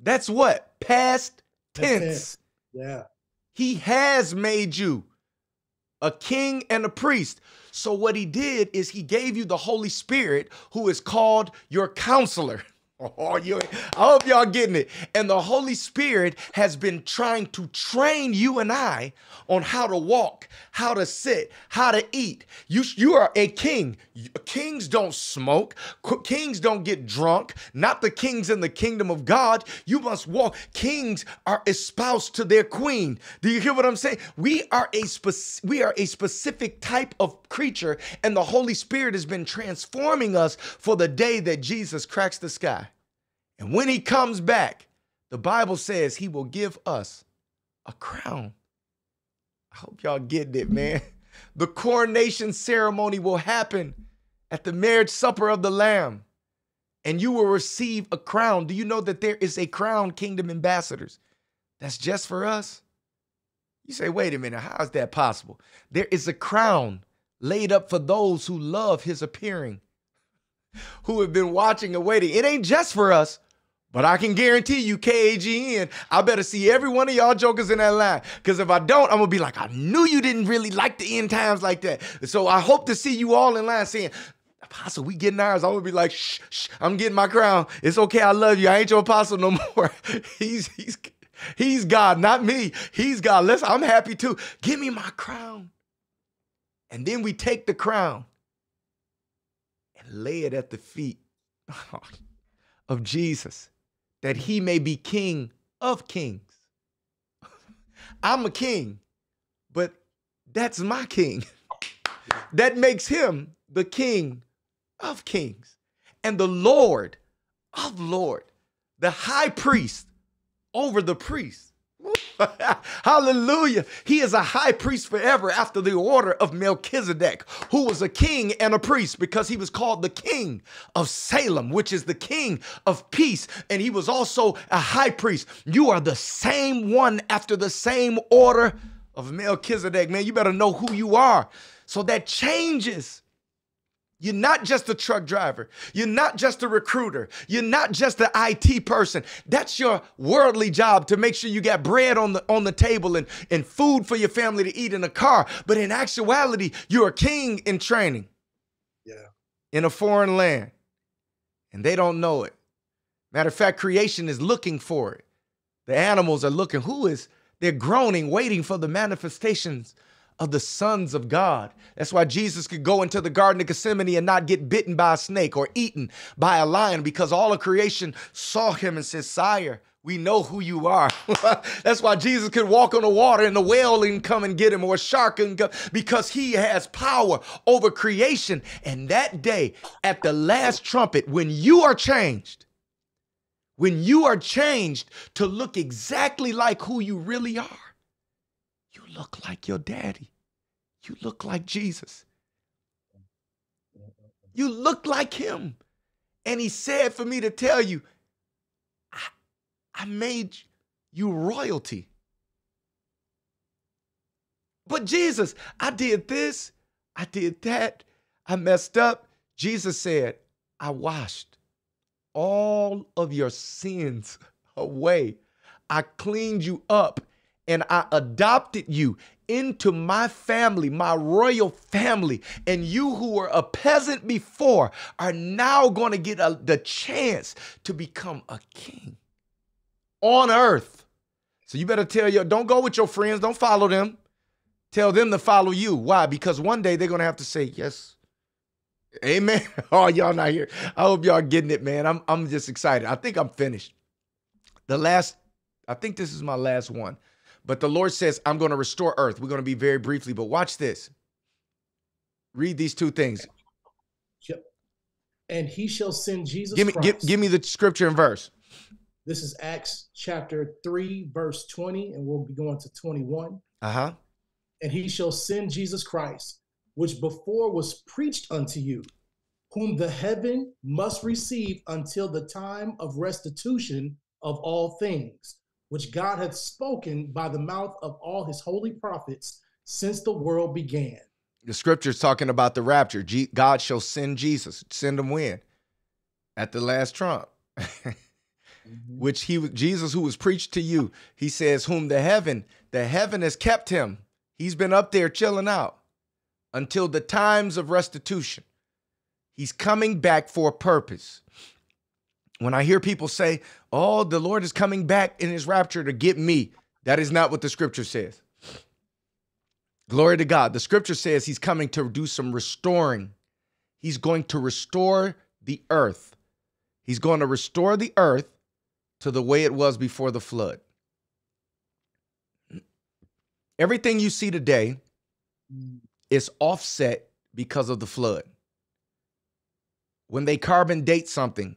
That's what? Past tense. Yeah. He has made you a king and a priest. So what he did is he gave you the Holy Spirit who is called your counselor. Oh, you, I hope y'all getting it. And the Holy Spirit has been trying to train you and I on how to walk, how to sit, how to eat. You, you are a king. Kings don't smoke. Kings don't get drunk. Not the kings in the kingdom of God. You must walk. Kings are espoused to their queen. Do you hear what I'm saying? We are a speci- we are a specific type of creature, and the Holy Spirit has been transforming us for the day that Jesus cracks the sky. And when he comes back, the Bible says he will give us a crown. I hope y'all get it, man. The coronation ceremony will happen at the marriage supper of the Lamb, and you will receive a crown. Do you know that there is a crown, kingdom ambassadors? That's just for us. You say, wait a minute, how is that possible? There is a crown laid up for those who love his appearing, who have been watching and waiting. It ain't just for us, but I can guarantee you, KAGN, I better see every one of y'all jokers in that line. Because if I don't, I'm going to be like, I knew you didn't really like the end times like that. So I hope to see you all in line saying, Apostle, we getting ours. I'm going to be like, shh, shh, I'm getting my crown. It's okay. I love you. I ain't your apostle no more. he's, he's, he's God, not me. He's God. Listen, I'm happy too. Give me my crown. And then we take the crown and lay it at the feet of Jesus that he may be king of kings. I'm a king, but that's my king. that makes him the king of kings and the Lord of Lord, the high priest over the priest. Hallelujah. He is a high priest forever after the order of Melchizedek, who was a king and a priest because he was called the king of Salem, which is the king of peace. And he was also a high priest. You are the same one after the same order of Melchizedek. Man, you better know who you are. So that changes you're not just a truck driver. You're not just a recruiter. You're not just an IT person. That's your worldly job to make sure you got bread on the on the table and, and food for your family to eat in a car. But in actuality, you're a king in training. Yeah. In a foreign land. And they don't know it. Matter of fact, creation is looking for it. The animals are looking. Who is they're groaning, waiting for the manifestations of the sons of God. That's why Jesus could go into the Garden of Gethsemane and not get bitten by a snake or eaten by a lion because all of creation saw him and said, Sire, we know who you are. That's why Jesus could walk on the water and the whale and come and get him or a shark and come because he has power over creation. And that day at the last trumpet, when you are changed, when you are changed to look exactly like who you really are, look like your daddy. You look like Jesus. You look like him. And he said for me to tell you, I, I made you royalty. But Jesus, I did this, I did that, I messed up. Jesus said, I washed all of your sins away. I cleaned you up and I adopted you into my family, my royal family. And you who were a peasant before are now going to get a, the chance to become a king on earth. So you better tell your, don't go with your friends, don't follow them. Tell them to follow you. Why? Because one day they're going to have to say, yes. Amen. Oh, y'all not here. I hope y'all getting it, man. I'm, I'm just excited. I think I'm finished. The last, I think this is my last one. But the Lord says, I'm going to restore earth. We're going to be very briefly, but watch this. Read these two things. Yep. And he shall send Jesus. Give me, give, give, me the scripture and verse. This is Acts chapter 3, verse 20, and we'll be going to 21. Uh huh. And he shall send Jesus Christ, which before was preached unto you, whom the heaven must receive until the time of restitution of all things which God hath spoken by the mouth of all his holy prophets since the world began. The scripture's talking about the rapture. God shall send Jesus, send him when? At the last trump. mm-hmm. Which he Jesus, who was preached to you, he says, Whom the heaven, the heaven has kept him. He's been up there chilling out until the times of restitution. He's coming back for a purpose when I hear people say, oh, the Lord is coming back in his rapture to get me, that is not what the scripture says. Glory to God. The scripture says he's coming to do some restoring. He's going to restore the earth. He's going to restore the earth to the way it was before the flood. Everything you see today is offset because of the flood. When they carbon date something,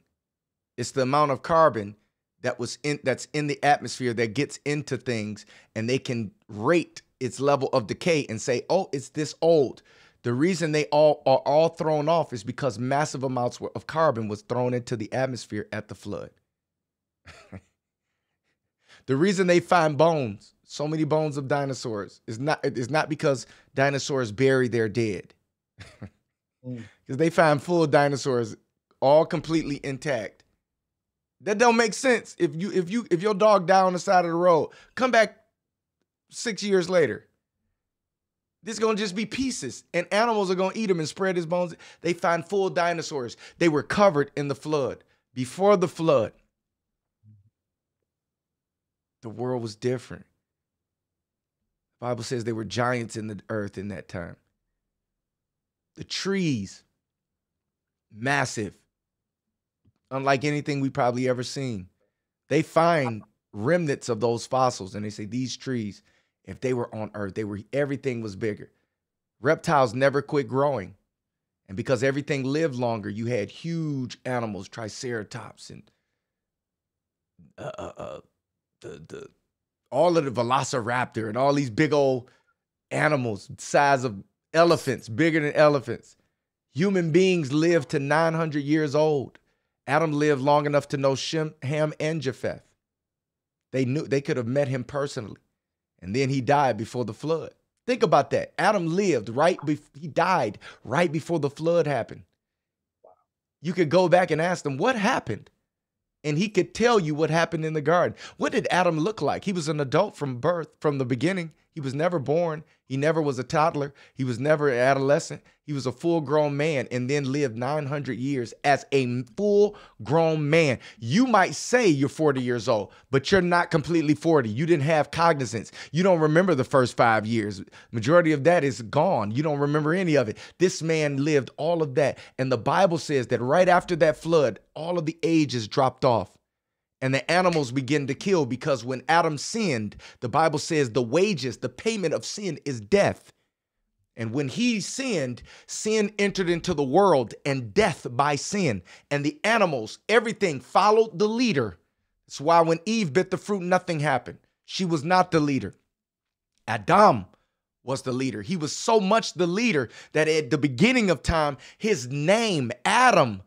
it's the amount of carbon that was in that's in the atmosphere that gets into things and they can rate its level of decay and say, "Oh, it's this old." The reason they all are all thrown off is because massive amounts of carbon was thrown into the atmosphere at the flood. the reason they find bones, so many bones of dinosaurs, is not is not because dinosaurs bury their dead. Because mm. they find full dinosaurs all completely intact that don't make sense. If you if you if your dog die on the side of the road, come back six years later. This is gonna just be pieces, and animals are gonna eat them and spread his bones. They find full dinosaurs. They were covered in the flood. Before the flood, the world was different. The Bible says there were giants in the earth in that time. The trees, massive unlike anything we probably ever seen. They find remnants of those fossils and they say these trees, if they were on Earth, they were everything was bigger. Reptiles never quit growing. And because everything lived longer, you had huge animals, triceratops and uh, uh, uh, the, the, all of the velociraptor and all these big old animals, size of elephants, bigger than elephants. Human beings live to 900 years old. Adam lived long enough to know Shem, Ham and Japheth. They knew they could have met him personally. And then he died before the flood. Think about that. Adam lived right before he died right before the flood happened. You could go back and ask them what happened. And he could tell you what happened in the garden. What did Adam look like? He was an adult from birth, from the beginning. He was never born. He never was a toddler. He was never an adolescent. He was a full grown man and then lived 900 years as a full grown man. You might say you're 40 years old, but you're not completely 40. You didn't have cognizance. You don't remember the first five years. Majority of that is gone. You don't remember any of it. This man lived all of that. And the Bible says that right after that flood, all of the ages dropped off and the animals begin to kill because when Adam sinned, the Bible says the wages, the payment of sin is death. And when he sinned, sin entered into the world and death by sin. And the animals, everything followed the leader. That's why when Eve bit the fruit, nothing happened. She was not the leader. Adam was the leader. He was so much the leader that at the beginning of time, his name, Adam,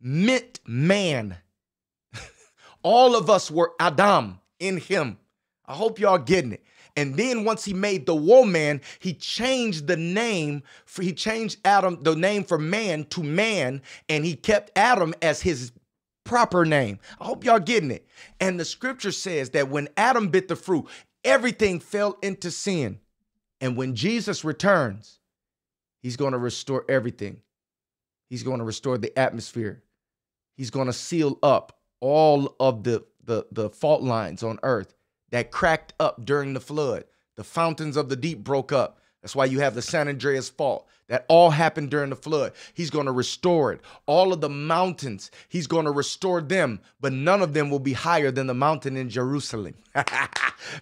meant man. All of us were Adam in him. I hope y'all getting it. And then once he made the woman, he changed the name for he changed Adam the name for man to man, and he kept Adam as his proper name. I hope y'all getting it. And the scripture says that when Adam bit the fruit, everything fell into sin. And when Jesus returns, he's going to restore everything. He's going to restore the atmosphere. He's going to seal up all of the, the, the fault lines on earth that cracked up during the flood. The fountains of the deep broke up. That's why you have the San Andreas Fault. That all happened during the flood. He's going to restore it. All of the mountains, he's going to restore them, but none of them will be higher than the mountain in Jerusalem.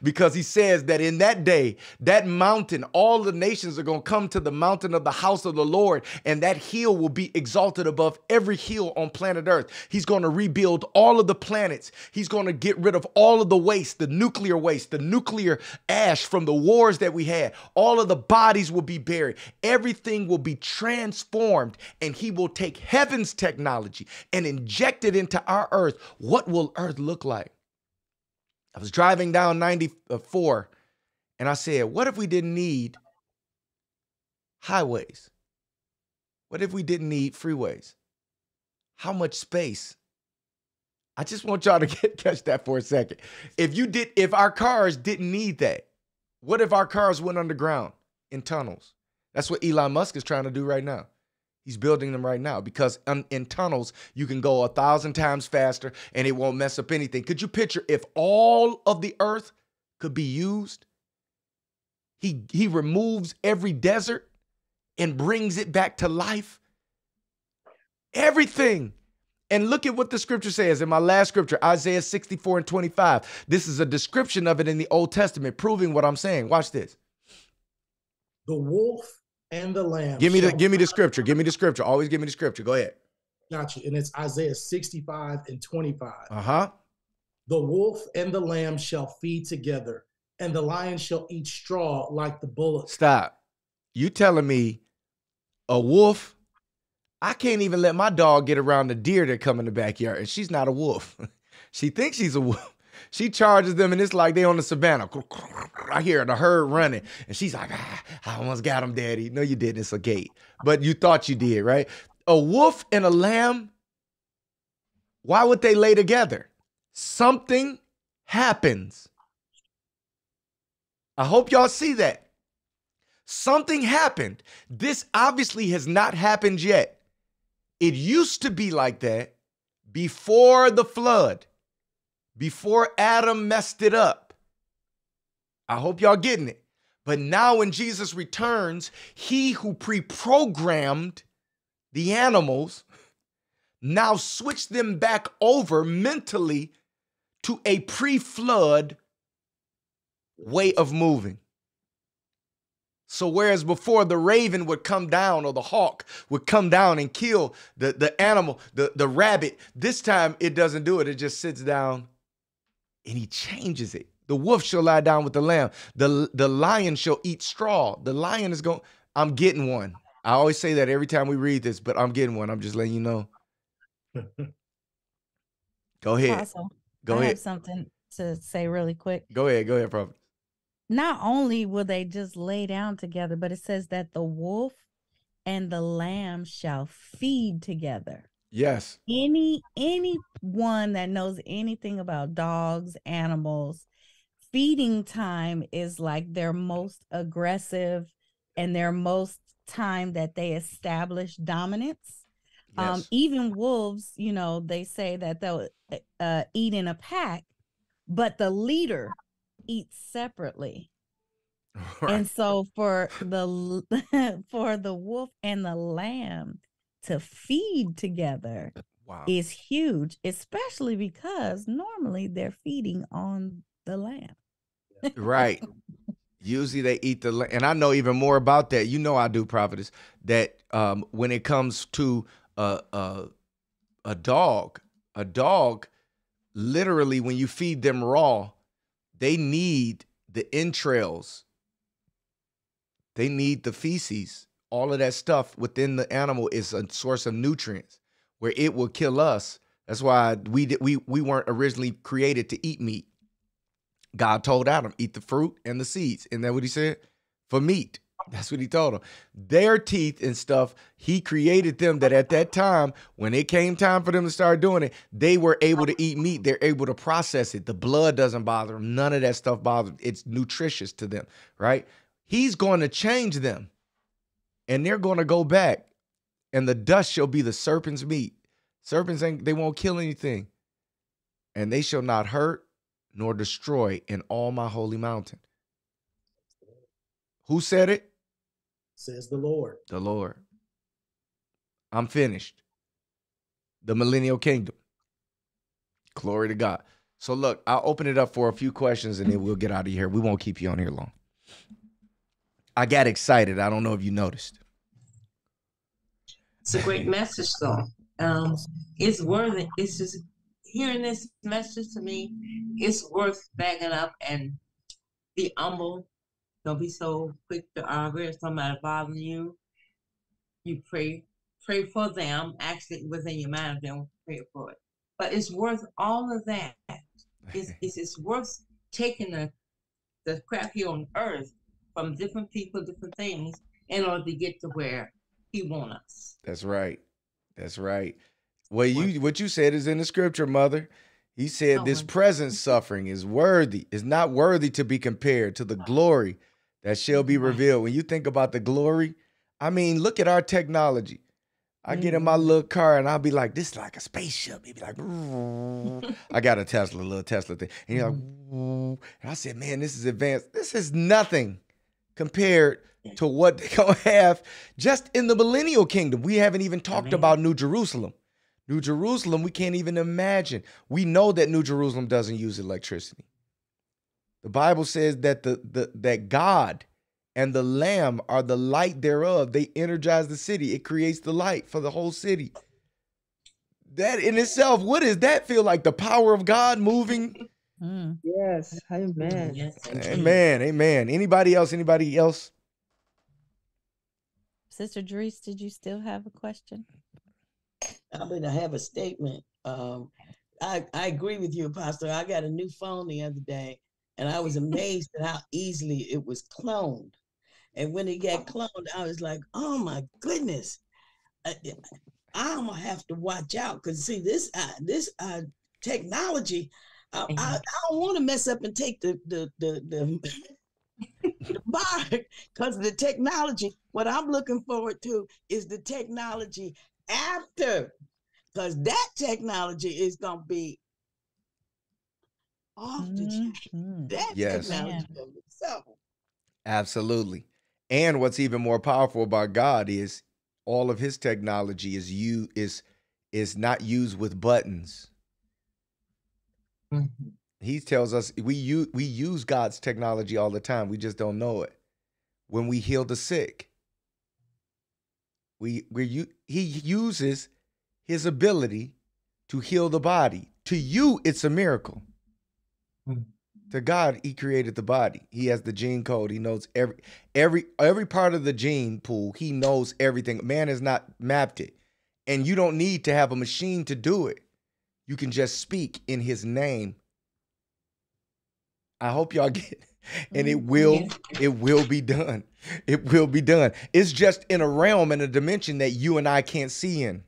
because he says that in that day, that mountain, all the nations are going to come to the mountain of the house of the Lord, and that hill will be exalted above every hill on planet Earth. He's going to rebuild all of the planets. He's going to get rid of all of the waste, the nuclear waste, the nuclear ash from the wars that we had. All of the bodies will be buried. Everything will be transformed and he will take heaven's technology and inject it into our earth, what will earth look like? I was driving down 94 and I said, What if we didn't need highways? What if we didn't need freeways? How much space? I just want y'all to get, catch that for a second. If you did, if our cars didn't need that, what if our cars went underground in tunnels? That's what Elon Musk is trying to do right now. He's building them right now because in tunnels, you can go a thousand times faster and it won't mess up anything. Could you picture if all of the earth could be used? He, he removes every desert and brings it back to life. Everything. And look at what the scripture says in my last scripture, Isaiah 64 and 25. This is a description of it in the Old Testament, proving what I'm saying. Watch this. The wolf and the lamb. Give me the give me the scripture. Give me the scripture. Always give me the scripture. Go ahead. Gotcha. And it's Isaiah 65 and 25. Uh-huh. The wolf and the lamb shall feed together, and the lion shall eat straw like the bullock. Stop. You telling me a wolf? I can't even let my dog get around the deer that come in the backyard, and she's not a wolf. she thinks she's a wolf. She charges them, and it's like they on the savannah. I hear the herd running, and she's like, ah, "I almost got him, Daddy." No, you didn't. It's a gate, but you thought you did, right? A wolf and a lamb. Why would they lay together? Something happens. I hope y'all see that. Something happened. This obviously has not happened yet. It used to be like that before the flood before Adam messed it up. I hope y'all getting it. But now, when Jesus returns, he who pre programmed the animals now switched them back over mentally to a pre flood way of moving. So, whereas before the raven would come down or the hawk would come down and kill the, the animal, the, the rabbit, this time it doesn't do it. It just sits down and he changes it. The wolf shall lie down with the lamb. The, the lion shall eat straw. The lion is going, I'm getting one. I always say that every time we read this, but I'm getting one. I'm just letting you know. go ahead. Awesome. Go I ahead. Have something to say really quick. Go ahead. Go ahead, Prophet. Not only will they just lay down together, but it says that the wolf and the lamb shall feed together. Yes. Any anyone that knows anything about dogs, animals, feeding time is like their most aggressive and their most time that they establish dominance. Um, yes. Um, even wolves, you know, they say that they'll eh, uh, eat in a pack, but the leader eats separately. Right. And so for the for the wolf and the lamb, to feed together wow. is huge, especially because normally they're feeding on the lamb. right. Usually they eat the lamb. And I know even more about that. You know, I do, prophetess, that um, when it comes to a, a, a dog, a dog, literally, when you feed them raw, they need the entrails, they need the feces all of that stuff within the animal is a source of nutrients where it will kill us. That's why we we we weren't originally created to eat meat. God told Adam, eat the fruit and the seeds. Isn't that what he said? For meat. That's what he told him. Their teeth and stuff, he created them that at that time, when it came time for them to start doing it, they were able to eat meat. They're able to process it. The blood doesn't bother them. None of that stuff bothers them. It's nutritious to them, right? He's going to change them and they're going to go back, and the dust shall be the serpent's meat. Serpents ain't they won't kill anything, and they shall not hurt nor destroy in all my holy mountain. Who said it? Says the Lord. The Lord. I'm finished. The millennial kingdom. Glory to God. So look, I'll open it up for a few questions and then we'll get out of here. We won't keep you on here long. I got excited. I don't know if you noticed. It's a great message, though. Um, it's worth it. It's just hearing this message to me. It's worth backing up and be humble. Don't be so quick to argue if somebody bothering you. You pray, pray for them. Actually, within your mind, then pray for it. But it's worth all of that. It's, it's, it's worth taking the the crap here on earth from different people, different things, in order to get to where He wants us. That's right. That's right. Well, you what you said is in the scripture, mother. He said, oh, This present suffering is worthy, is not worthy to be compared to the glory that shall be mm-hmm. revealed. When you think about the glory, I mean, look at our technology. I get in my mm-hmm. little car and I'll be like, this is like a spaceship. It'd be like, I got a Tesla, little Tesla thing. And you're like, mm-hmm. and I said, man, this is advanced. This is nothing compared to what they gonna have just in the millennial kingdom. We haven't even talked about New Jerusalem. New Jerusalem, we can't even imagine. We know that New Jerusalem doesn't use electricity. The Bible says that the, the that God and the Lamb are the light thereof. They energize the city. It creates the light for the whole city. That in itself, what does that feel like? The power of God moving Mm. Yes. Amen. Amen. Amen. Anybody else? Anybody else? Sister Drees, did you still have a question? I'm mean, going to have a statement. Um, I, I agree with you, Pastor. I got a new phone the other day, and I was amazed at how easily it was cloned. And when it got cloned, I was like, oh my goodness. I, I'm gonna have to watch out because see this uh, this uh, technology I, I, I don't want to mess up and take the the the, the, the bar because the technology. What I'm looking forward to is the technology after, because that technology is gonna be off the chain. Mm-hmm. That yes. technology yeah. Absolutely. And what's even more powerful about God is all of his technology is you is is not used with buttons. Mm-hmm. He tells us we use, we use God's technology all the time. We just don't know it. When we heal the sick, we we he uses his ability to heal the body. To you, it's a miracle. Mm-hmm. To God, He created the body. He has the gene code. He knows every every every part of the gene pool. He knows everything. Man has not mapped it, and you don't need to have a machine to do it. You can just speak in his name. I hope y'all get and it mm-hmm. will it will be done. It will be done. It's just in a realm and a dimension that you and I can't see in.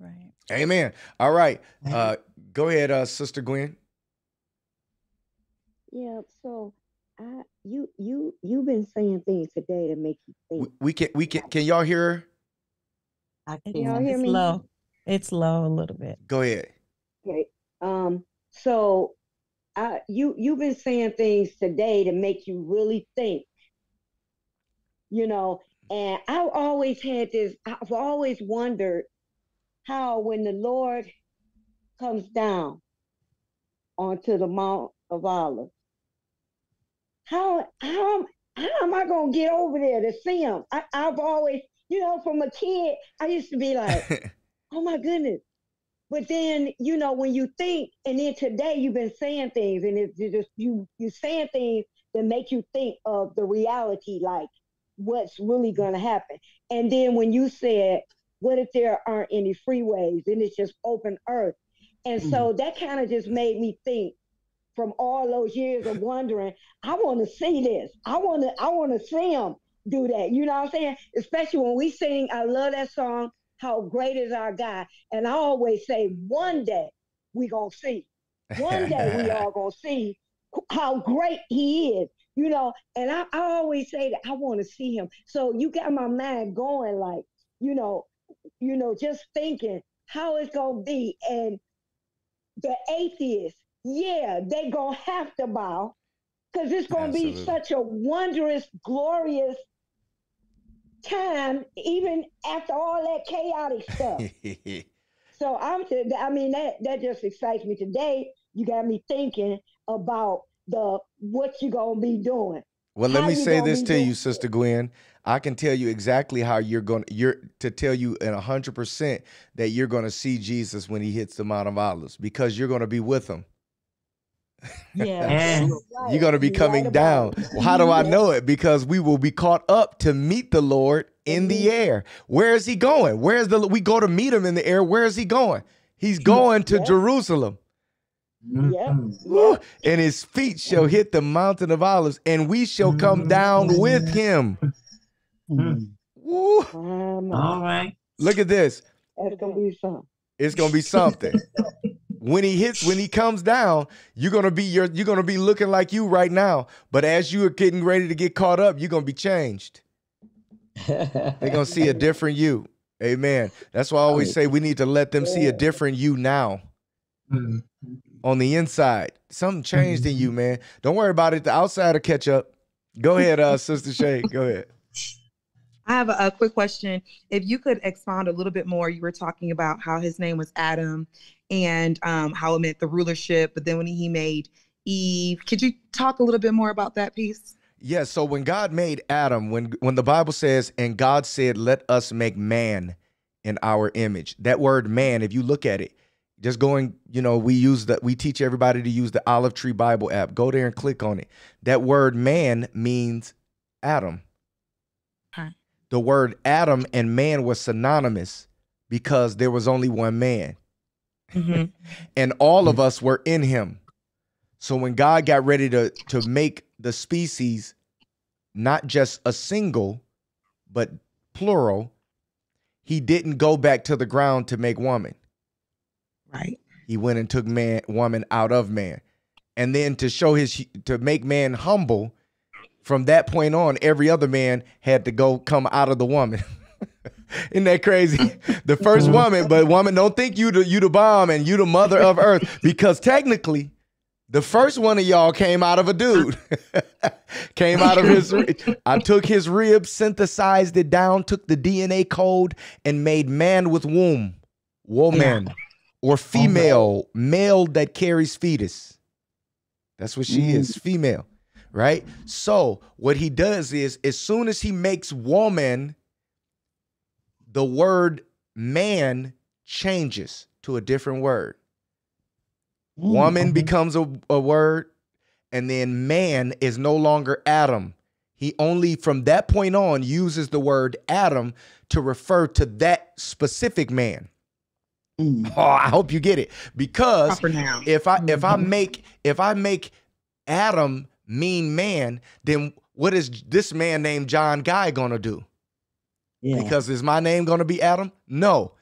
Right. Amen. All right. Uh go ahead, uh Sister Gwen. Yeah, so I you you you've been saying things today to make you think. We, we can we can can y'all hear her? I can, can y'all hear it's me? Low. It's low a little bit. Go ahead. Okay. Um, so I, you you've been saying things today to make you really think, you know. And I have always had this. I've always wondered how when the Lord comes down onto the Mount of Olives, how how how am I gonna get over there to see him? I, I've always, you know, from a kid, I used to be like, oh my goodness, but then, you know, when you think, and then today you've been saying things, and it's just you you saying things that make you think of the reality, like what's really gonna happen. And then when you said, "What if there aren't any freeways and it's just open earth?" And mm-hmm. so that kind of just made me think from all those years of wondering, I want to see this. I want to. I want to see them do that. You know what I'm saying? Especially when we sing, I love that song how great is our God. And I always say, one day we gonna see. One day we all gonna see how great he is. You know, and I, I always say that I want to see him. So you got my mind going, like, you know, you know, just thinking how it's gonna be. And the atheists, yeah, they gonna have to bow because it's gonna Absolutely. be such a wondrous, glorious time, even after all that chaotic stuff. so I'm, I mean, that that just excites me. Today, you got me thinking about the what you are gonna be doing. Well, let how me say this to you, Sister Gwen. I can tell you exactly how you're going to you're to tell you in hundred percent that you're going to see Jesus when he hits the Mount of Olives because you're going to be with him. Yeah. You're going to be coming right down. Well, how do I know it? Because we will be caught up to meet the Lord in the mm-hmm. air. Where is he going? Where is the we go to meet him in the air? Where is he going? He's going to yes. Jerusalem. Mm-hmm. Yes. And his feet shall mm-hmm. hit the mountain of olives, and we shall come down with him. Woo. All right. Look at this. It's gonna be something. It's gonna be something. when he hits when he comes down you're gonna be your you're gonna be looking like you right now but as you are getting ready to get caught up you're gonna be changed they're gonna see a different you amen that's why i always say we need to let them see a different you now mm-hmm. on the inside something changed mm-hmm. in you mm-hmm. man don't worry about it the outside will catch up go ahead uh sister shay go ahead I have a, quick question. If you could expound a little bit more, you were talking about how his name was Adam and um, how it meant the rulership. But then when he made Eve, could you talk a little bit more about that piece? Yeah, so when God made Adam, when when the Bible says, and God said, Let us make man in our image. That word man, if you look at it, just going, you know, we use that we teach everybody to use the Olive Tree Bible app. Go there and click on it. That word man means Adam. Huh. The word Adam and man was synonymous because there was only one man. Mm-hmm. and all of mm-hmm. us were in him. So when God got ready to, to make the species not just a single, but plural, he didn't go back to the ground to make woman. Right. He went and took man woman out of man. And then to show his to make man humble, from that point on, every other man had to go come out of the woman. Isn't that crazy? The first mm-hmm. woman, but woman, don't think you the you the bomb and you the mother of earth because technically, the first one of y'all came out of a dude, came out of his. I took his rib, synthesized it down, took the DNA code, and made man with womb, woman, yeah. or female, male that carries fetus. That's what she mm. is, mm-hmm. female, right? So what he does is, as soon as he makes woman the word man changes to a different word. Woman becomes a, a word, and then man is no longer Adam. He only from that point on uses the word Adam to refer to that specific man. Mm. Oh, I hope you get it. Because if I if I mm-hmm. make if I make Adam mean man, then what is this man named John Guy gonna do? Yeah. Because is my name going to be Adam? No.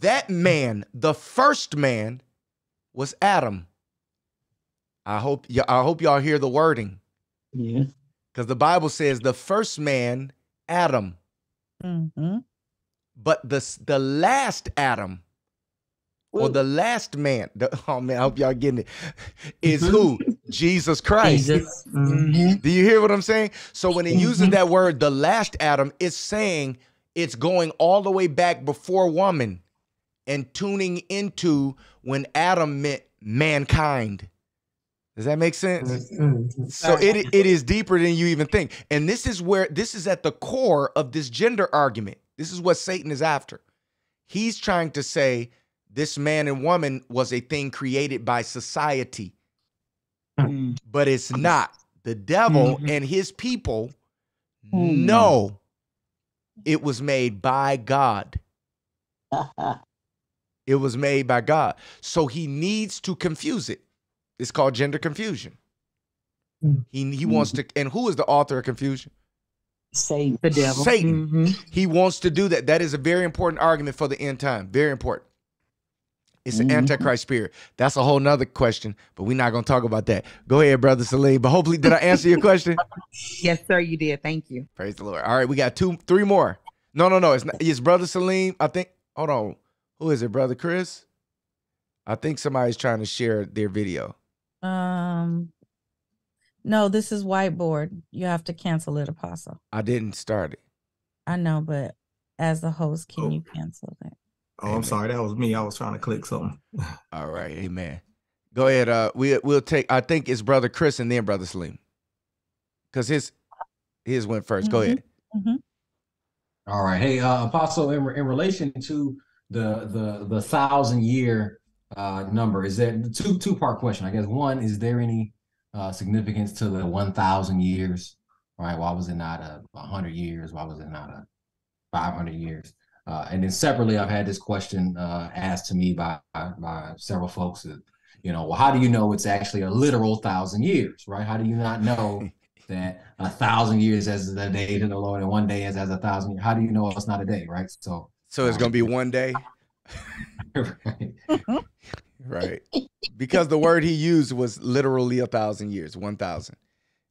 That man, the first man, was Adam. I hope y- I hope y'all hear the wording. Yeah. Because the Bible says the first man, Adam. Mm-hmm. But the the last Adam, or the last man, the, oh man, I hope y'all getting it, is who? Jesus Christ. Jesus. Mm-hmm. Do you hear what I'm saying? So when it mm-hmm. uses that word, the last Adam, it's saying it's going all the way back before woman and tuning into when Adam met mankind. Does that make sense? Mm-hmm. So it it is deeper than you even think. And this is where this is at the core of this gender argument. This is what Satan is after. He's trying to say this man and woman was a thing created by society. Mm. But it's not. The devil mm-hmm. and his people mm. know it was made by God. it was made by God. So he needs to confuse it. It's called gender confusion. He he mm-hmm. wants to and who is the author of confusion? Satan. The devil. Satan. Mm-hmm. He wants to do that. That is a very important argument for the end time. Very important. It's an mm-hmm. antichrist spirit. That's a whole nother question, but we're not gonna talk about that. Go ahead, brother Salim. But hopefully, did I answer your question? yes, sir, you did. Thank you. Praise the Lord. All right, we got two, three more. No, no, no. It's not, it's brother Salim. I think. Hold on. Who is it, brother Chris? I think somebody's trying to share their video. Um. No, this is whiteboard. You have to cancel it, Apostle. I didn't start it. I know, but as the host, can oh. you cancel it? Oh, amen. I'm sorry. That was me. I was trying to click something. All right. Amen. Go ahead. Uh, we we'll take. I think it's brother Chris and then brother Slim, because his his went 1st mm-hmm. Go ahead. Mm-hmm. All right. Hey, uh, Apostle, in, in relation to the the the thousand year uh, number, is that two two part question? I guess one is there any uh, significance to the one thousand years? Right? Why was it not a hundred years? Why was it not a five hundred years? Uh, and then separately, I've had this question uh, asked to me by, by several folks that, you know, well, how do you know it's actually a literal thousand years, right? How do you not know that a thousand years as the day to the Lord and one day is as a thousand years? How do you know it's not a day, right? So, so it's going to be um, one day. right. right. Because the word he used was literally a thousand years, 1,000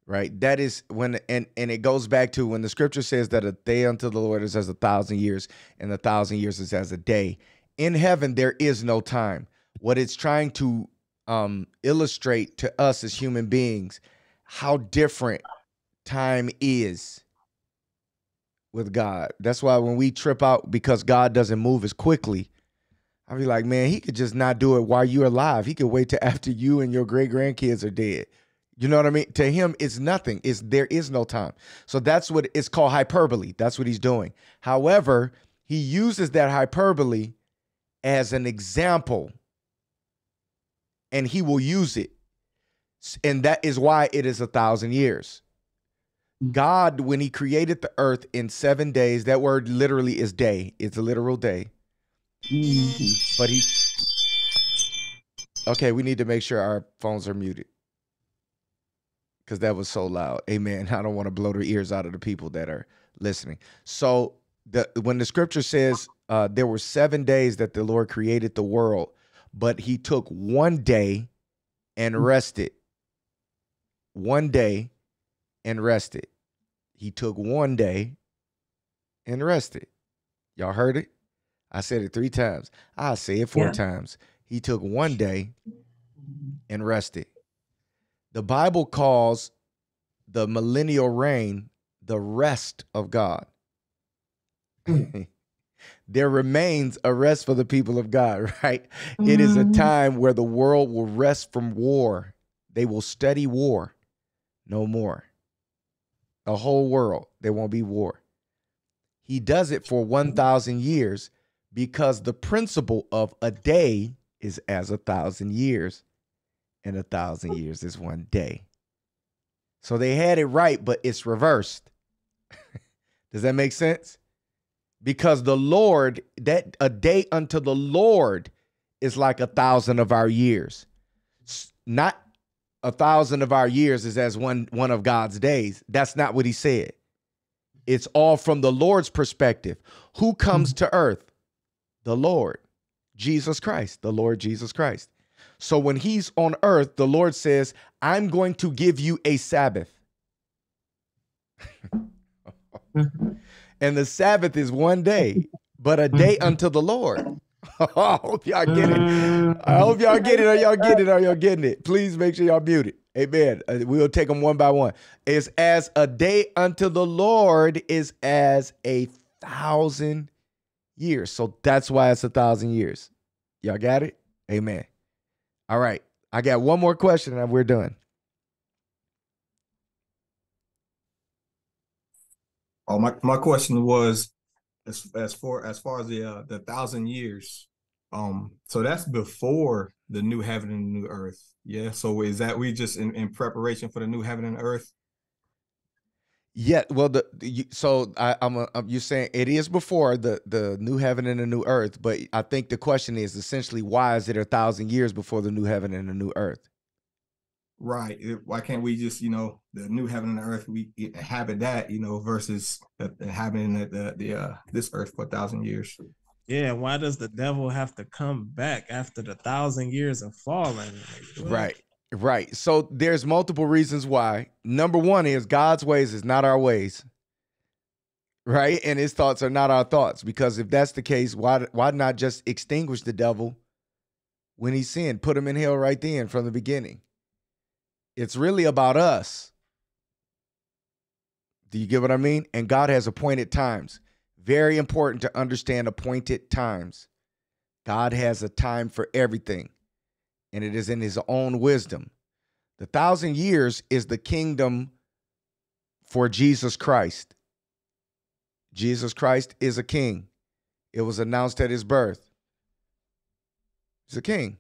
right? That is when and and it goes back to when the scripture says that a day unto the Lord is as a thousand years, and a thousand years is as a day. In heaven, there is no time. What it's trying to um, illustrate to us as human beings how different time is with God. That's why when we trip out because God doesn't move as quickly, i will be like, man, he could just not do it while you're alive. He could wait till after you and your great grandkids are dead you know what I mean? To him, it's nothing. It's there is no time. So that's what it's called hyperbole. That's what he's doing. However, he uses that hyperbole as an example, and he will use it. And that is why it is a thousand years. God, when he created the earth in seven days, that word literally is day. It's a literal day. Mm -hmm. But he Okay, we need to make sure our phones are muted because that was so loud. Amen. I don't want to blow their ears out of the people that are listening. So the, when the scripture says uh, there were seven days that the Lord created the world, but He took one day and mm. rested. One day and rested. He took one day and rested. Y'all heard it? I said it three times. I say it four yeah. times. He took one day and rested. The Bible calls the millennial reign the rest of God. there remains a rest for the people of God, right? Mm-hmm. It is a mm-hmm. time where the world will rest from war. They will study war no more. The whole world, there won't be war. He does it for 1,000 years because the principle of a day is as a thousand years in a thousand years is one day. So they had it right, but it's reversed. Does that make sense? Because the Lord, that a day unto the Lord is like a thousand of our years. Not a thousand of our years is as one one of God's days. That's not what he said. It's all from the Lord's perspective. Who comes mm-hmm. to earth? The Lord, Jesus Christ, the Lord Jesus Christ. So when he's on earth, the Lord says, I'm going to give you a Sabbath. and the Sabbath is one day, but a day mm-hmm. unto the Lord. I hope y'all get it. I mm-hmm. hope y'all get it. Are y'all getting it? Are y'all getting it? Please make sure y'all mute it. Amen. Uh, we'll take them one by one. It's as a day unto the Lord is as a thousand years. So that's why it's a thousand years. Y'all got it? Amen. All right. I got one more question and we're done. Oh, my, my question was as as far as far as the uh, the thousand years. Um, so that's before the new heaven and new earth. Yeah. So is that we just in, in preparation for the new heaven and earth? Yeah, well, the you, so I, I'm, a, I'm you saying it is before the the new heaven and the new earth, but I think the question is essentially why is it a thousand years before the new heaven and the new earth? Right. Why can't we just you know the new heaven and the earth we inhabit that you know versus inhabiting the the, the uh, this earth for a thousand years? Yeah. Why does the devil have to come back after the thousand years of falling? Like, right. Right. So there's multiple reasons why. Number one is God's ways is not our ways. Right? And his thoughts are not our thoughts. Because if that's the case, why why not just extinguish the devil when he sinned? Put him in hell right then from the beginning. It's really about us. Do you get what I mean? And God has appointed times. Very important to understand appointed times. God has a time for everything and it is in his own wisdom. The thousand years is the kingdom for Jesus Christ. Jesus Christ is a king. It was announced at his birth. He's a king,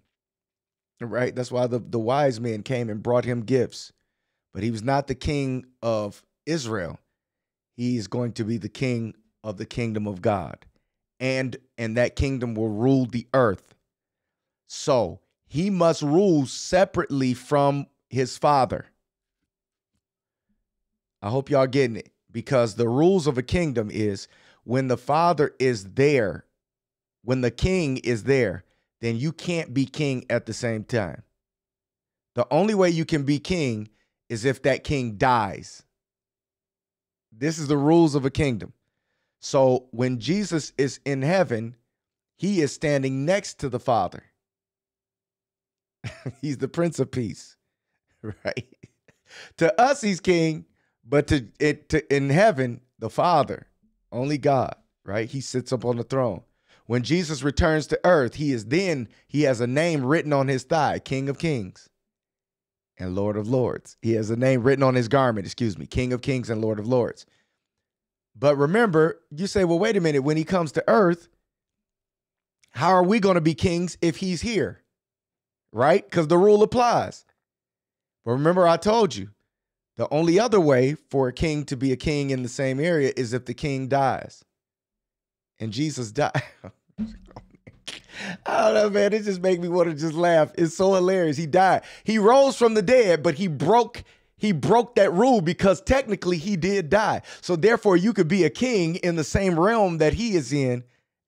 right? That's why the, the wise men came and brought him gifts. But he was not the king of Israel. He is going to be the king of the kingdom of God. And and that kingdom will rule the earth. So he must rule separately from his father. I hope y'all getting it because the rules of a kingdom is when the father is there, when the king is there, then you can't be king at the same time. The only way you can be king is if that king dies. This is the rules of a kingdom. So when Jesus is in heaven, he is standing next to the father. he's the Prince of Peace, right? to us, he's king, but to it to, in heaven, the Father, only God, right? He sits up on the throne. When Jesus returns to earth, he is then he has a name written on his thigh, King of Kings and Lord of Lords. He has a name written on his garment, excuse me, King of Kings and Lord of Lords. But remember, you say, well, wait a minute, when he comes to earth, how are we going to be kings if he's here? right? Because the rule applies. But remember, I told you the only other way for a king to be a king in the same area is if the king dies. And Jesus died. I don't know, man. It just makes me want to just laugh. It's so hilarious. He died. He rose from the dead, but he broke he broke that rule because technically he did die. So therefore, you could be a king in the same realm that he is in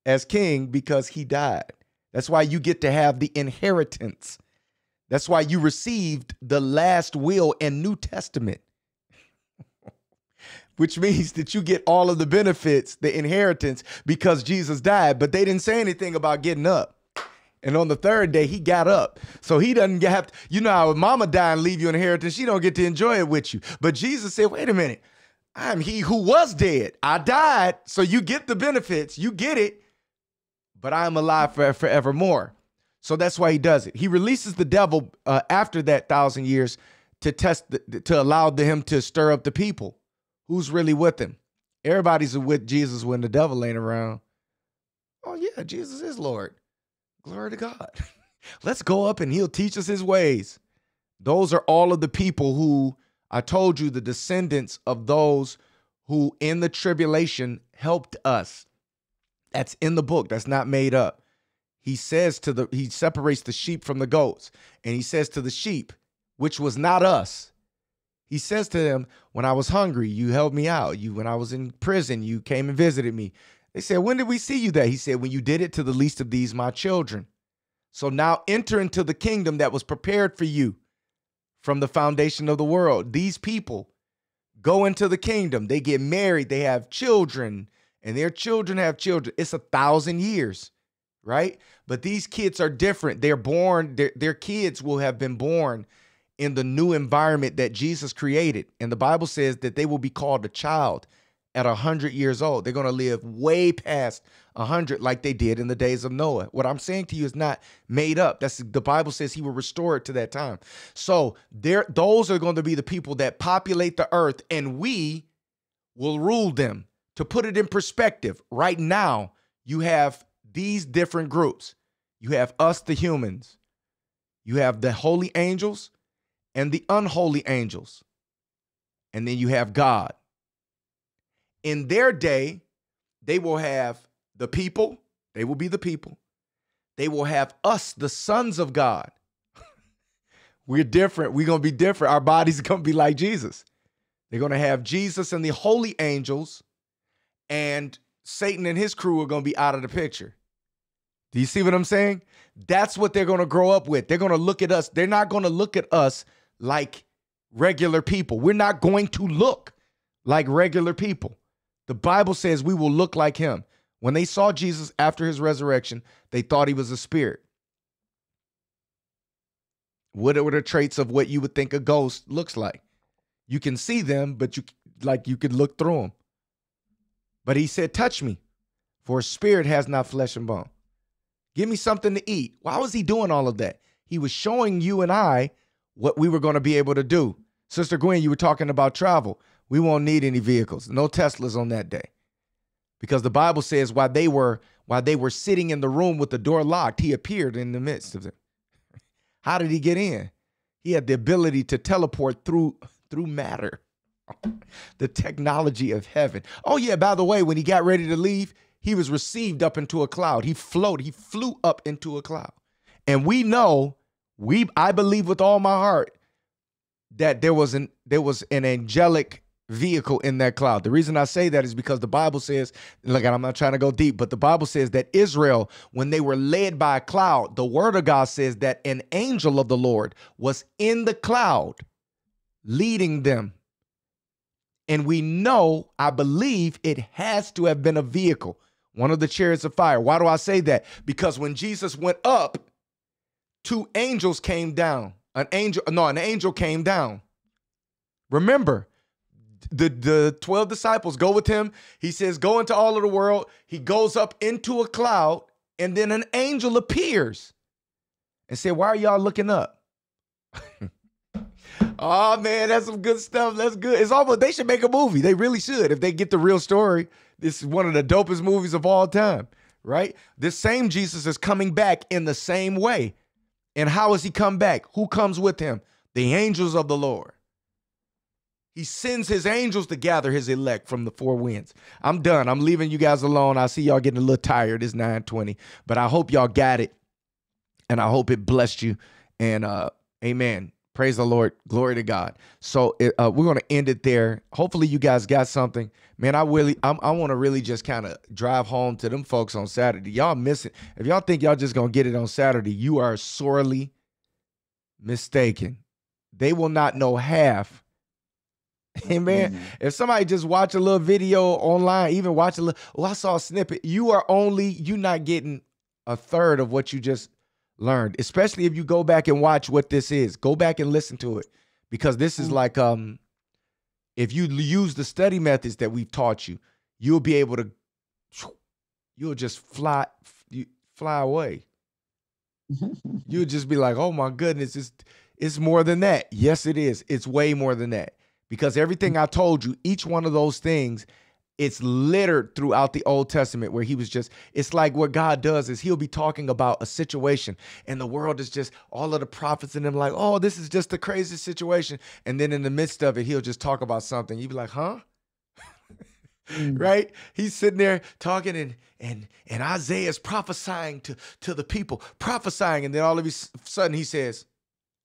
as king because he died. That's why you get to have the inheritance. That's why you received the last will and New Testament, which means that you get all of the benefits, the inheritance, because Jesus died. But they didn't say anything about getting up. And on the third day, he got up. So he doesn't have, to, you know how mama die and leave you inheritance, she don't get to enjoy it with you. But Jesus said, wait a minute, I'm he who was dead. I died, so you get the benefits, you get it, but I am alive for, forevermore. So that's why he does it. He releases the devil uh, after that thousand years to test, the, to allow the, him to stir up the people. Who's really with him? Everybody's with Jesus when the devil ain't around. Oh yeah, Jesus is Lord. Glory to God. Let's go up and he'll teach us his ways. Those are all of the people who I told you, the descendants of those who in the tribulation helped us. That's in the book. That's not made up. He says to the, he separates the sheep from the goats. And he says to the sheep, which was not us, he says to them, When I was hungry, you helped me out. You, when I was in prison, you came and visited me. They said, When did we see you that? He said, When you did it to the least of these, my children. So now enter into the kingdom that was prepared for you from the foundation of the world. These people go into the kingdom. They get married. They have children and their children have children. It's a thousand years, right? But these kids are different. They're born, their, their kids will have been born in the new environment that Jesus created. And the Bible says that they will be called a child at 100 years old. They're going to live way past 100 like they did in the days of Noah. What I'm saying to you is not made up. That's the Bible says he will restore it to that time. So, there those are going to be the people that populate the earth and we will rule them. To put it in perspective, right now, you have these different groups you have us, the humans, you have the holy angels and the unholy angels, and then you have God. In their day, they will have the people, they will be the people, they will have us, the sons of God. We're different. We're going to be different. Our bodies are going to be like Jesus. They're going to have Jesus and the holy angels and Satan and his crew are going to be out of the picture. Do you see what I'm saying? That's what they're going to grow up with. They're going to look at us. They're not going to look at us like regular people. We're not going to look like regular people. The Bible says we will look like him. When they saw Jesus after his resurrection, they thought he was a spirit. What are the traits of what you would think a ghost looks like? You can see them, but you like you could look through them. But he said, Touch me, for a spirit has not flesh and bone. Give me something to eat. Why was he doing all of that? He was showing you and I what we were going to be able to do. Sister Gwen, you were talking about travel. We won't need any vehicles, no Teslas on that day. Because the Bible says while they were while they were sitting in the room with the door locked, he appeared in the midst of them. How did he get in? He had the ability to teleport through through matter the technology of heaven. Oh, yeah, by the way, when he got ready to leave, he was received up into a cloud. He floated, he flew up into a cloud. And we know, we I believe with all my heart that there was an there was an angelic vehicle in that cloud. The reason I say that is because the Bible says, look, I'm not trying to go deep, but the Bible says that Israel, when they were led by a cloud, the word of God says that an angel of the Lord was in the cloud leading them and we know, I believe it has to have been a vehicle, one of the chariots of fire. Why do I say that? Because when Jesus went up, two angels came down. An angel, no, an angel came down. Remember, the, the 12 disciples go with him. He says, Go into all of the world. He goes up into a cloud, and then an angel appears and said, Why are y'all looking up? Oh man, that's some good stuff. That's good. It's almost they should make a movie. They really should. If they get the real story, this is one of the dopest movies of all time, right? This same Jesus is coming back in the same way. And how has he come back? Who comes with him? The angels of the Lord. He sends his angels to gather his elect from the four winds. I'm done. I'm leaving you guys alone. I see y'all getting a little tired. It's 920. But I hope y'all got it. And I hope it blessed you. And uh, amen. Praise the Lord. Glory to God. So uh, we're going to end it there. Hopefully you guys got something. Man, I really, I'm, i want to really just kind of drive home to them folks on Saturday. Y'all missing. If y'all think y'all just going to get it on Saturday, you are sorely mistaken. They will not know half. Amen. Mm-hmm. If somebody just watch a little video online, even watch a little, oh, I saw a snippet. You are only, you not getting a third of what you just learned, especially if you go back and watch what this is. Go back and listen to it because this is mm. like um if you use the study methods that we've taught you, you'll be able to you'll just fly you fly away. you'll just be like, "Oh my goodness, it's it's more than that." Yes it is. It's way more than that. Because everything mm. I told you, each one of those things it's littered throughout the Old Testament where he was just, it's like what God does is he'll be talking about a situation and the world is just all of the prophets in them like, oh, this is just the craziest situation. And then in the midst of it, he'll just talk about something. You'd be like, huh? Mm. right? He's sitting there talking, and and and Isaiah's prophesying to to the people, prophesying, and then all of a sudden he says,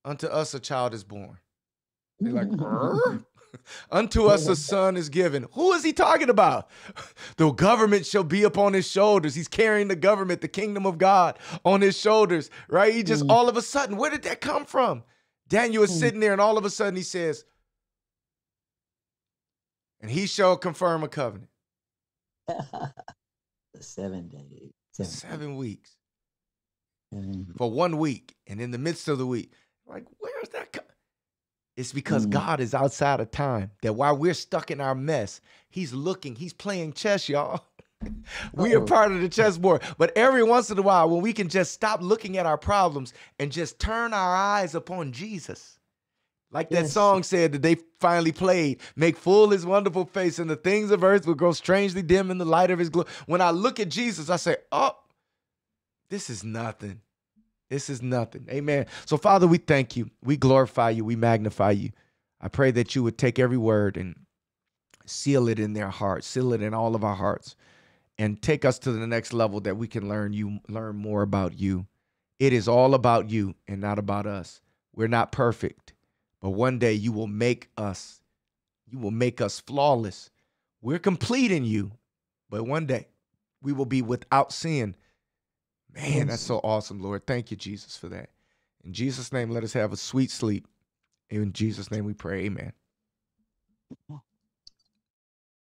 "Unto us a child is born." They're like, Unto us a son is given. Who is he talking about? The government shall be upon his shoulders. He's carrying the government, the kingdom of God on his shoulders, right? He just hmm. all of a sudden, where did that come from? Daniel is hmm. sitting there and all of a sudden he says, and he shall confirm a covenant. seven days. Seven, seven weeks. For one week. And in the midst of the week, like, where's that? coming? It's because mm. God is outside of time. That while we're stuck in our mess, He's looking, He's playing chess, y'all. we are part of the chessboard. But every once in a while, when we can just stop looking at our problems and just turn our eyes upon Jesus. Like that song said that they finally played, make full his wonderful face, and the things of earth will grow strangely dim in the light of his glory. When I look at Jesus, I say, Oh, this is nothing. This is nothing. Amen. So, Father, we thank you. We glorify you. We magnify you. I pray that you would take every word and seal it in their hearts, seal it in all of our hearts, and take us to the next level that we can learn you, learn more about you. It is all about you and not about us. We're not perfect, but one day you will make us, you will make us flawless. We're complete in you, but one day we will be without sin Man, that's so awesome, Lord. Thank you, Jesus, for that. In Jesus' name, let us have a sweet sleep. In Jesus' name we pray. Amen.